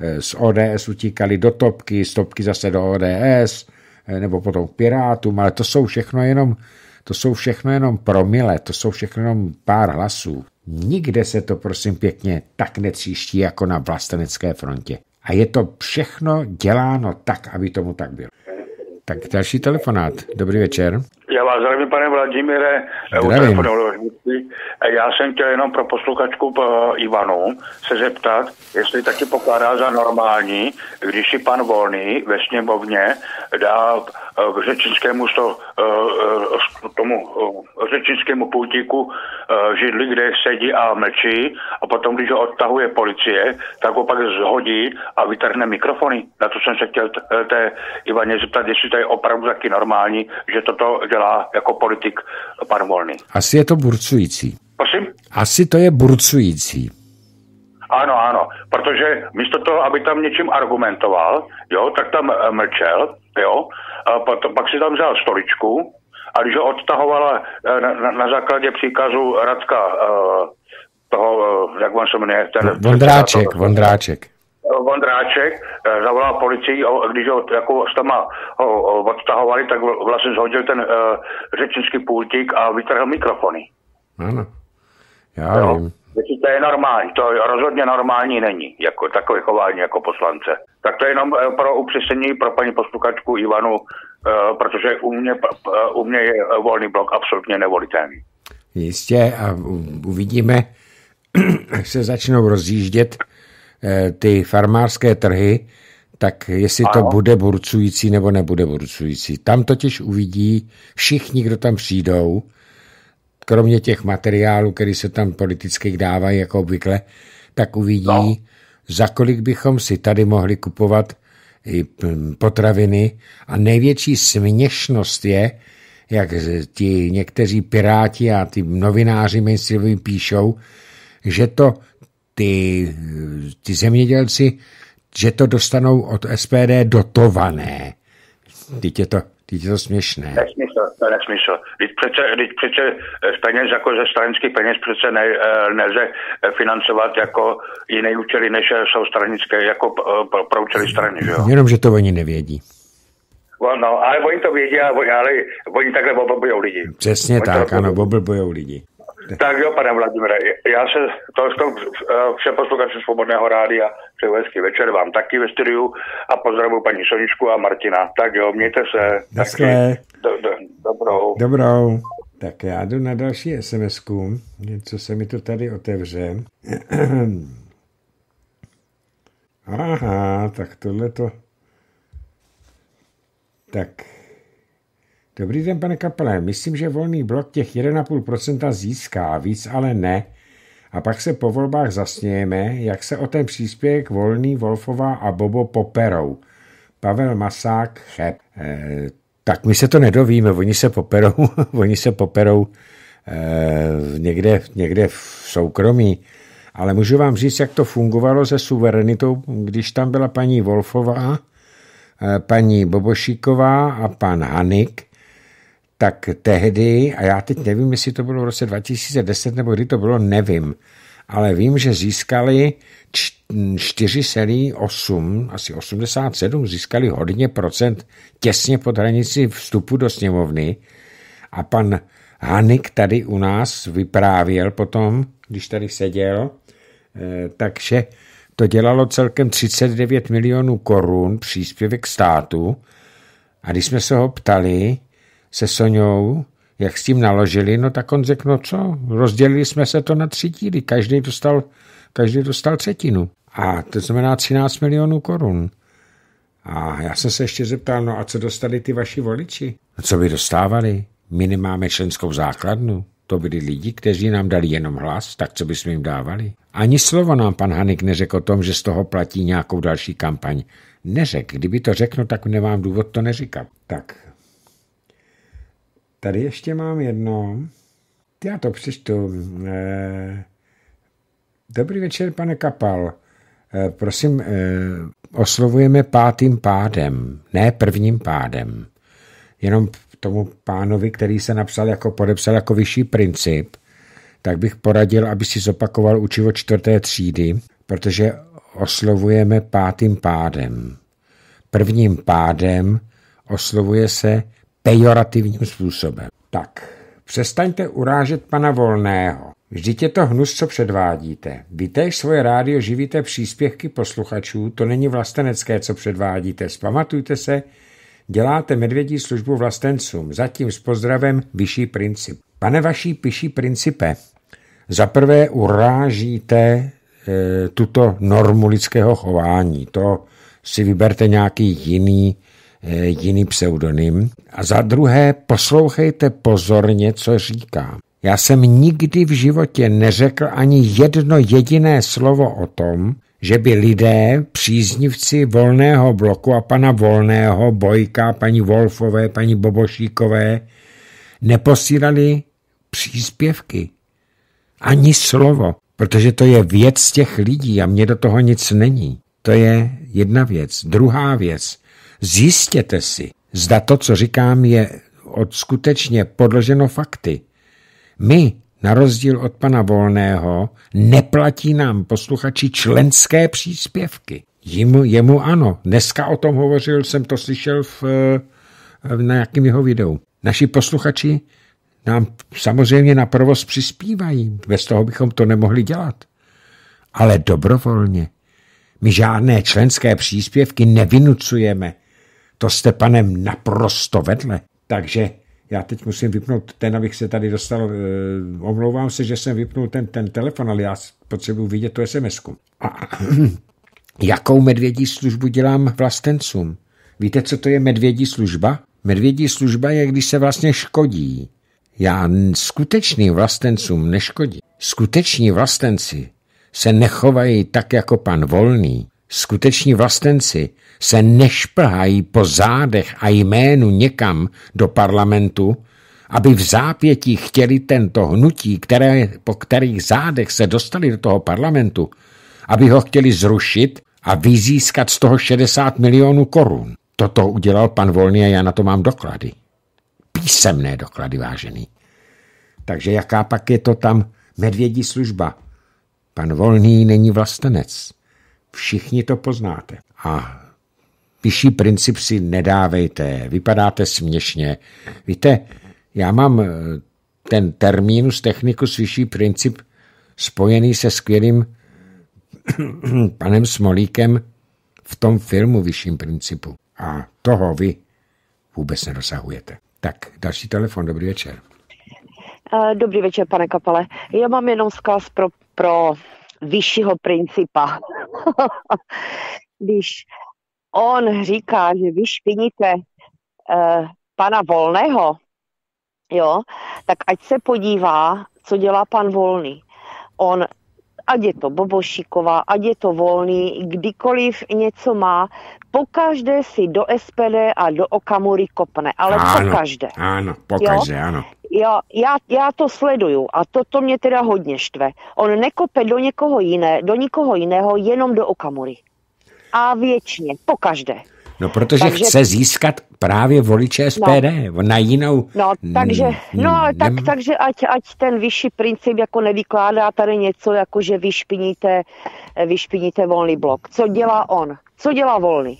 Eh, z ODS utíkali do topky, z topky zase do ODS, eh, nebo potom k Pirátům, ale to jsou všechno jenom to jsou všechno jenom promile, to jsou všechno jenom pár hlasů. Nikde se to, prosím pěkně, tak netříští jako na vlastenecké frontě. A je to všechno děláno tak, aby tomu tak bylo. Tak další telefonát. Dobrý večer. Já vás zdravím, pane Vladimíre, zdravím. Já jsem chtěl jenom pro posluchačku eh, Ivanu se zeptat, jestli taky pokládá za normální, když si pan Volný ve sněmovně dá eh, eh, k řečinskému, sto, tomu řečinskému půtíku židli, kde sedí a mlčí a potom, když ho odtahuje policie, tak ho pak zhodí a vytrhne mikrofony. Na to jsem se chtěl té Ivaně zeptat, jestli to je opravdu taky normální, že toto, dělá jako politik pan Volný. Asi je to burcující. Prosím? Asi to je burcující. Ano, ano, protože místo toho, aby tam něčím argumentoval, jo, tak tam eh, mlčel, jo, a pak si tam vzal stoličku a když ho odtahovala eh, na, na, na základě příkazu Radka eh, toho, jak on se jmenuje, ten... Vondráček, to, Vondráček Vondráček eh, zavolal policii, když ho jako s tama ho odtahovali, tak vlastně zhodil ten uh, řečnický pultík a vytrhl mikrofony. Ano, já jo. vím. to je normální, to rozhodně normální není, jako takové chování jako poslance. Tak to je jenom eh, pro upřesnění pro paní posluchačku Ivanu, uh, protože u mě, uh, u mě je volný blok absolutně nevolitelný. Jistě a uvidíme, až se začnou rozjíždět Eh, ty farmářské trhy, tak jestli ano. to bude burcující nebo nebude burcující. Tam totiž uvidí všichni, kdo tam přijdou, kromě těch materiálů, které se tam politických dávají jako obvykle, tak uvidí, no. za kolik bychom si tady mohli kupovat i hm, potraviny. A největší směšnost je, jak ti někteří piráti a ty novináři mainstreamoví píšou, že to ty, ty zemědělci, že to dostanou od SPD dotované. Teď je to, teď je to směšné. Nesmysl, to nesmysl. Teď přece, teď přece z eh, peněz, jako ze stranických peněz, přece ne, eh, nelze eh, financovat jako jiné účely, než jsou stranické, jako pro, pro účely strany. Že jo? Jenom, že to oni nevědí. No, ale oni to vědí, ale, ale oni takhle oblbujou lidi. Přesně oni tak, ano, oblbujou lidi. Tak jo, pane Vladimire, já se to eh, vše posluchači Svobodného a přeju hezký večer vám taky ve studiu a pozdravu paní Soničku a Martina. Tak jo, mějte se. Naschle. Do, do, dobrou. Dobrou. Tak já jdu na další sms Něco se mi to tady otevře. Aha, tak tohle to... Tak Dobrý den, pane kapele. Myslím, že volný blok těch 1,5% získá, víc ale ne. A pak se po volbách zasnějeme, jak se o ten příspěvek Volný, Wolfová a Bobo poperou. Pavel Masák, chep. Eh, tak my se to nedovíme, oni se poperou, oni se poperou eh, někde, někde v soukromí. Ale můžu vám říct, jak to fungovalo se suverenitou, když tam byla paní Wolfová, eh, paní Bobošíková a pan Hanik, tak tehdy, a já teď nevím, jestli to bylo v roce 2010 nebo kdy to bylo, nevím, ale vím, že získali 4,8, asi 87, získali hodně procent těsně pod hranici vstupu do sněmovny a pan Hanik tady u nás vyprávěl potom, když tady seděl, eh, takže to dělalo celkem 39 milionů korun příspěvek státu a když jsme se ho ptali, se Soňou, jak s tím naložili, no tak on řekl, no co, rozdělili jsme se to na tři díly, každý dostal, každý dostal třetinu. A to znamená 13 milionů korun. A já jsem se ještě zeptal, no a co dostali ty vaši voliči? No co by dostávali? My nemáme členskou základnu. To byli lidi, kteří nám dali jenom hlas, tak co bychom jim dávali? Ani slovo nám pan Hanik neřekl o tom, že z toho platí nějakou další kampaň. Neřek, kdyby to řekl, no tak nemám důvod to neříkat. Tak Tady ještě mám jedno. Já to přečtu. Eh, dobrý večer, pane Kapal. Eh, prosím, eh, oslovujeme pátým pádem, ne prvním pádem. Jenom tomu pánovi, který se napsal jako podepsal jako vyšší princip, tak bych poradil, aby si zopakoval učivo čtvrté třídy, protože oslovujeme pátým pádem. Prvním pádem oslovuje se pejorativním způsobem. Tak, přestaňte urážet pana Volného. Vždyť je to hnus, co předvádíte. Vy též svoje rádio živíte příspěvky posluchačů, to není vlastenecké, co předvádíte. Spamatujte se, děláte medvědí službu vlastencům. Zatím s pozdravem vyšší princip. Pane vaší vyšší principe, za prvé urážíte e, tuto normu lidského chování. To si vyberte nějaký jiný Eh, jiný pseudonym. A za druhé, poslouchejte pozorně, co říkám. Já jsem nikdy v životě neřekl ani jedno jediné slovo o tom, že by lidé, příznivci volného bloku a pana Volného, Bojka, paní Wolfové, paní Bobošíkové, neposílali příspěvky. Ani slovo, protože to je věc těch lidí a mě do toho nic není. To je jedna věc. Druhá věc. Zjistěte si, zda to, co říkám, je od skutečně podloženo fakty. My, na rozdíl od pana Volného, neplatí nám posluchači členské příspěvky. Jemu, jemu ano. Dneska o tom hovořil, jsem to slyšel v, v eh, na nějakém jeho videu. Naši posluchači nám samozřejmě na provoz přispívají. Bez toho bychom to nemohli dělat. Ale dobrovolně. My žádné členské příspěvky nevinucujeme. To jste panem naprosto vedle. Takže já teď musím vypnout ten, abych se tady dostal. Eh, omlouvám se, že jsem vypnul ten, ten telefon, ale já potřebuji vidět tu sms -ku. A jakou medvědí službu dělám vlastencům? Víte, co to je medvědí služba? Medvědí služba je, když se vlastně škodí. Já skutečným vlastencům neškodí. Skuteční vlastenci se nechovají tak jako pan Volný. Skuteční vlastenci se nešplhají po zádech a jménu někam do parlamentu, aby v zápětí chtěli tento hnutí, které, po kterých zádech se dostali do toho parlamentu, aby ho chtěli zrušit a vyzískat z toho 60 milionů korun. Toto udělal pan Volný a já na to mám doklady. Písemné doklady, vážený. Takže jaká pak je to tam medvědí služba? Pan Volný není vlastenec. Všichni to poznáte. A vyšší princip si nedávejte, vypadáte směšně. Víte, já mám eh, ten termínus technicus vyšší princip spojený se skvělým panem Smolíkem v tom filmu Vyšším principu. A toho vy vůbec nedosahujete. Tak, další telefon, dobrý večer. Eh, dobrý večer, pane Kapale. Já mám jenom zkaz pro, pro vyššího principa. Když on říká, že vy špiníte eh, pana Volného, jo, tak ať se podívá, co dělá pan Volný. On ať je to Bobošíková, ať je to Volný, kdykoliv něco má, pokaždé si do SPD a do Okamury kopne, ale ano, pokaždé. Ano, pokaždé, jo? ano. Já, já, já to sleduju a to, to mě teda hodně štve. On nekope do někoho jiné, do nikoho jiného, jenom do Okamury. A věčně, pokaždé. No, protože takže, chce získat právě voliče SPD no, na jinou... No, takže, hmm, no, hmm, tak, takže ať, ať ten vyšší princip jako nevykládá tady něco, jako že vyšpiníte, eh, vyšpiníte volný blok. Co dělá on? Co dělá volný?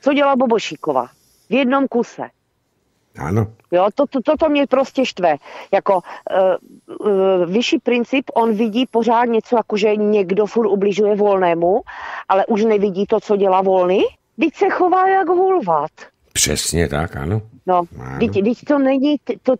Co dělá Bobošíková? V jednom kuse. Ano. Jo, to, to, to, to mě prostě štve. Jako uh, uh, vyšší princip, on vidí pořád něco, jako že někdo furt ubližuje volnému, ale už nevidí to, co dělá volný Vždyť se chová jak hulvat. Přesně tak, ano. No, teď, teď to není... To,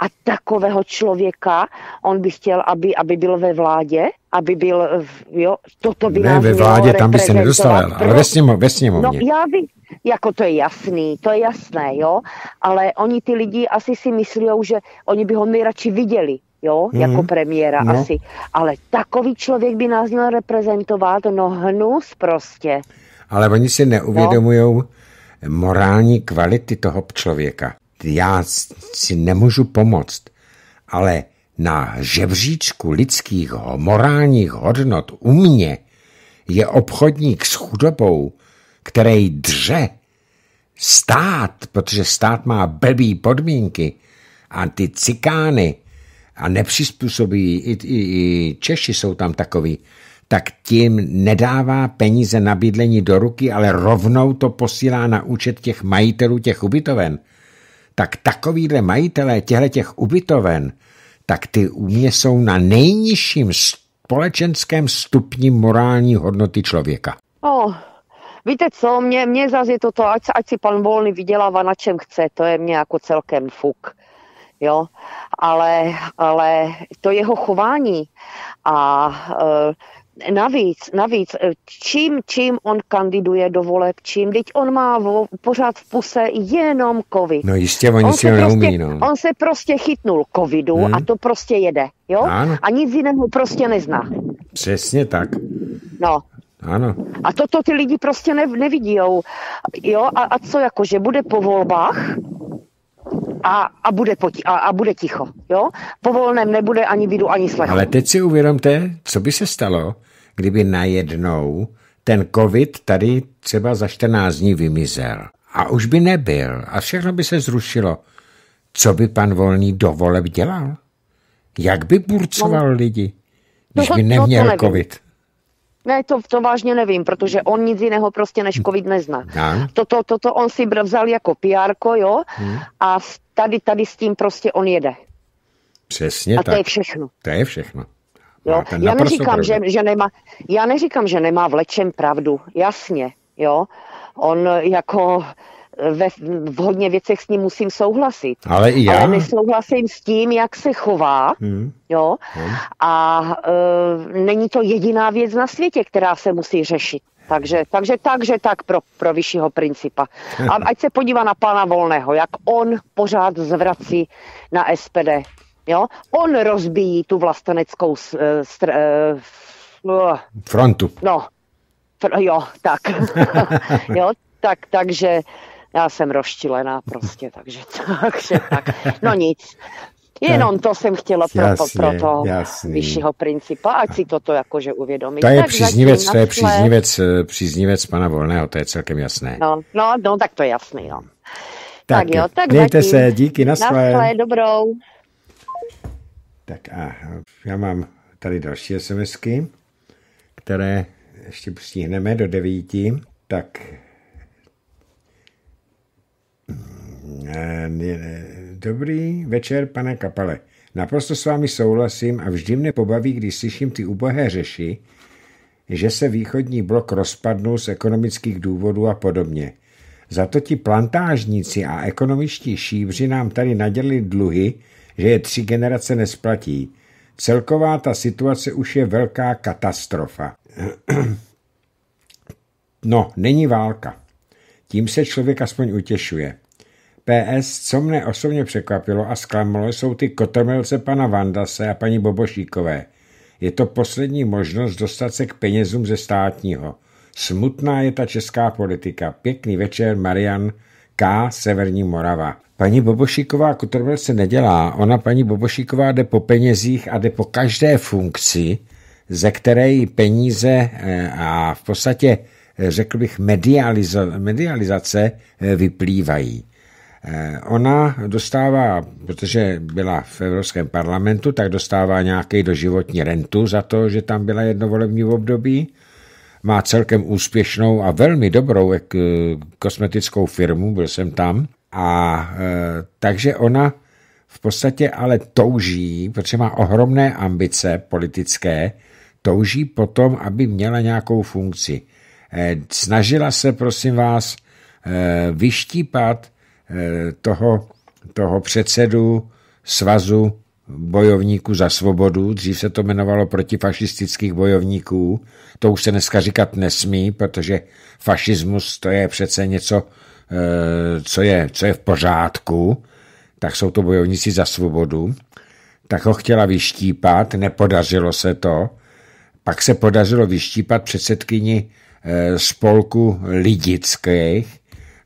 a takového člověka on by chtěl, aby, aby byl ve vládě, aby byl... Jo, toto by ne, ve vládě, tam by se nedostal, ale ve, sněmo, ve sněmovně. No, já by, jako to je jasný, to je jasné, jo, ale oni ty lidi asi si myslí, že oni by ho nejradši viděli, jo, mm-hmm. jako premiéra no. asi, ale takový člověk by nás měl reprezentovat, no hnus prostě ale oni si neuvědomují no. morální kvality toho člověka. Já si nemůžu pomoct, ale na žebříčku lidských morálních hodnot u mě je obchodník s chudobou, který dře stát, protože stát má blbý podmínky a ty cikány a nepřizpůsobí, i, i, i Češi jsou tam takový, tak tím nedává peníze na bydlení do ruky, ale rovnou to posílá na účet těch majitelů těch ubytoven. Tak takovýhle majitelé těchto těch ubytoven, tak ty u mě jsou na nejnižším společenském stupni morální hodnoty člověka. Oh, víte co, mě, mě zase je to to, ať, ať si pan Volný vydělává na čem chce, to je mě jako celkem fuk jo, ale, ale to jeho chování a e, Navíc, navíc, eh, čím, čím on kandiduje do voleb, čím, teď on má vo, pořád v puse jenom covid. No jistě, oni on si ho neumí, prostě, no. On se prostě chytnul covidu hmm. a to prostě jede, jo? Ano. A nic jiného prostě nezná. Přesně tak. No. Ano. A toto ty lidi prostě ne, nevidíjou. Jo, a, a co jako, že bude po volbách, a, a, bude poti- a, a bude ticho. Jo? Po volném nebude ani vidu, ani slechu. Ale teď si uvědomte, co by se stalo, kdyby najednou ten covid tady třeba za 14 dní vymizel. A už by nebyl a všechno by se zrušilo. Co by pan Volný dovoleb dělal? Jak by burcoval no, lidi, no když to, by no neměl to, to covid? Ne, to, to vážně nevím, protože on nic jiného prostě než covid nezná. Toto, no. toto on si vzal jako pr jo, hmm. a tady, tady s tím prostě on jede. Přesně a tak. A to je všechno. To je všechno. Jo? Já, neříkám, že, že nemá, já neříkám, že nemá v lečem pravdu, jasně, jo. On jako ve, v hodně věcech s ním musím souhlasit. Ale i já. Ale nesouhlasím s tím, jak se chová, hmm. jo. Hmm. A e, není to jediná věc na světě, která se musí řešit. Takže, takže, takže tak pro, pro vyššího principa. A ať se podívá na pana Volného, jak on pořád zvrací na SPD. Jo? On rozbíjí tu vlasteneckou eh, str- uh, frontu. No, fr- jo, tak. jo, tak, takže já jsem rozčilená prostě, takže, takže tak. No nic. Jenom to jsem chtěla jasně, pro, pro toho jasný. vyššího principa, ať si toto jakože uvědomí. To je příznivec, to je příznivec, eh, příznivec pana Volného, to je celkem jasné. No, no, no tak to je jasný, no. Tak, tak jo, tak mějte zatím. se, díky, na, na dobrou. Tak a já mám tady další SMSky, které ještě stihneme do devíti. Tak mm, eh, Dobrý večer, pane Kapale. Naprosto s vámi souhlasím a vždy mě pobaví, když slyším ty ubohé řeši, že se východní blok rozpadnul z ekonomických důvodů a podobně. Za to ti plantážníci a ekonomičtí šíbři nám tady nadělili dluhy že je tři generace nesplatí. Celková ta situace už je velká katastrofa. No, není válka. Tím se člověk aspoň utěšuje. PS, co mne osobně překvapilo a zklamalo, jsou ty kotrmelce pana Vandase a paní Bobošíkové. Je to poslední možnost dostat se k penězům ze státního. Smutná je ta česká politika. Pěkný večer, Marian k. Severní Morava. Paní Bobošíková Kotrvel se nedělá. Ona, paní Bobošíková, jde po penězích a jde po každé funkci, ze které jí peníze eh, a v podstatě, eh, řekl bych, medializace eh, vyplývají. Ona dostává, protože byla v Evropském parlamentu, tak dostává nějaký doživotní rentu za to, že tam byla jednovolební v období má celkem úspěšnou a velmi dobrou eh, kosmetickou firmu, byl jsem tam. A eh, takže ona v podstatě ale touží, protože má ohromné ambice politické, touží potom, aby měla nějakou funkci. Eh, snažila se, prosím vás, vyštípat toho, toho předsedu svazu bojovníků za svobodu, dřív se to jmenovalo protifašistických bojovníků, to už se dneska říkat nesmí, protože fašismus to je přece něco, eh, co je, co je v pořádku, tak jsou to bojovníci za svobodu, tak ho chtěla vyštípat, nepodařilo se to, pak se podařilo vyštípat předsedkyni eh, spolku lidických,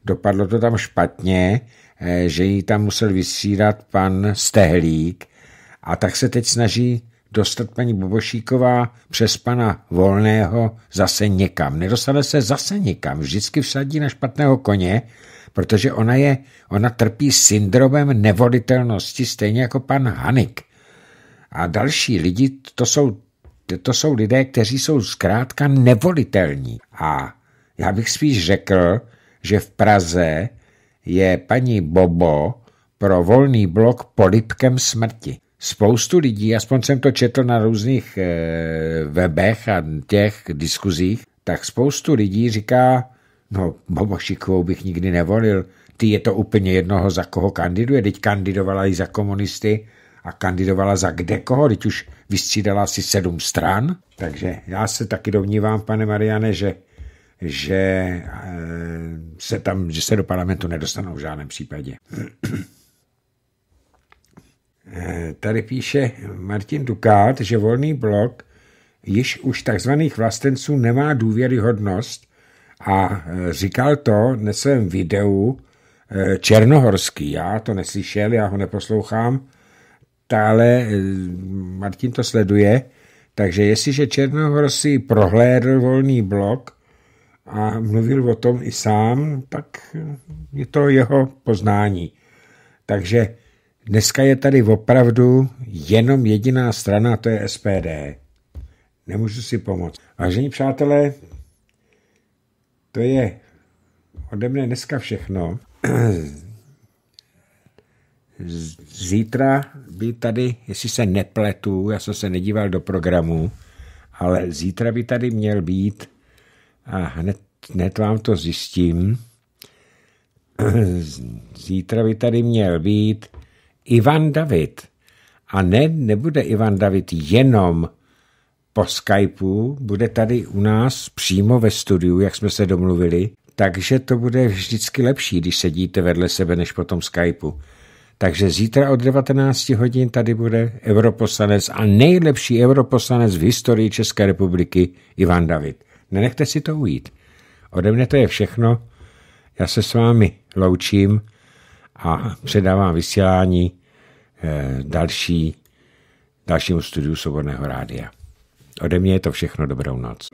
dopadlo to tam špatně, eh, že ji tam musel vysírat pan Stehlík, a tak se teď snaží dostat paní Bobošíková přes pana Volného zase někam. Nedostane se zase někam, vždycky vsadí na špatného koně, protože ona je, ona trpí syndromem nevolitelnosti, stejně jako pan Hanik. A další lidi, to jsou, to jsou lidé, kteří jsou zkrátka nevolitelní. A já bych spíš řekl, že v Praze je paní Bobo pro volný blok polipkem smrti spoustu lidí, aspoň jsem to četl na různých eh, webech a těch diskuzích, tak spoustu lidí říká, no Bobošikovou bych nikdy nevolil, ty je to úplně jednoho, za koho kandiduje, teď kandidovala i za komunisty a kandidovala za kde koho, teď už vystřídala asi sedm stran, takže já se taky domnívám, pane Mariane, že že eh, se tam, že se do parlamentu nedostanou v žádném případě. Tady píše Martin Dukát, že volný blok již už takzvaných vlastenců nemá důvěryhodnost a e, říkal to na svém videu e, Černohorský. Já to neslyšel, já ho neposlouchám, ale e, Martin to sleduje. Takže jestliže Černohorský prohlédl volný blok a mluvil o tom i sám, tak je to jeho poznání. Takže Dneska je tady opravdu jenom jediná strana, to je SPD. Nemůžu si pomoct. Vážení přátelé, to je ode mne dneska všechno. Zítra by tady, jestli se nepletu, já jsem se nedíval do programu, ale zítra by tady měl být a hned, hned vám to zjistím. Zítra by tady měl být Ivan David. A ne, nebude Ivan David jenom po Skypeu, bude tady u nás přímo ve studiu, jak jsme se domluvili, takže to bude vždycky lepší, když sedíte vedle sebe, než po tom Skypeu. Takže zítra od 19 hodin tady bude europoslanec a nejlepší europoslanec v historii České republiky Ivan David. Nenechte si to ujít. Ode mne to je všechno. Já se s vámi loučím a předávám vysílání eh, další, dalšímu studiu Svobodného rádia. Ode mě je to všechno, dobrou noc.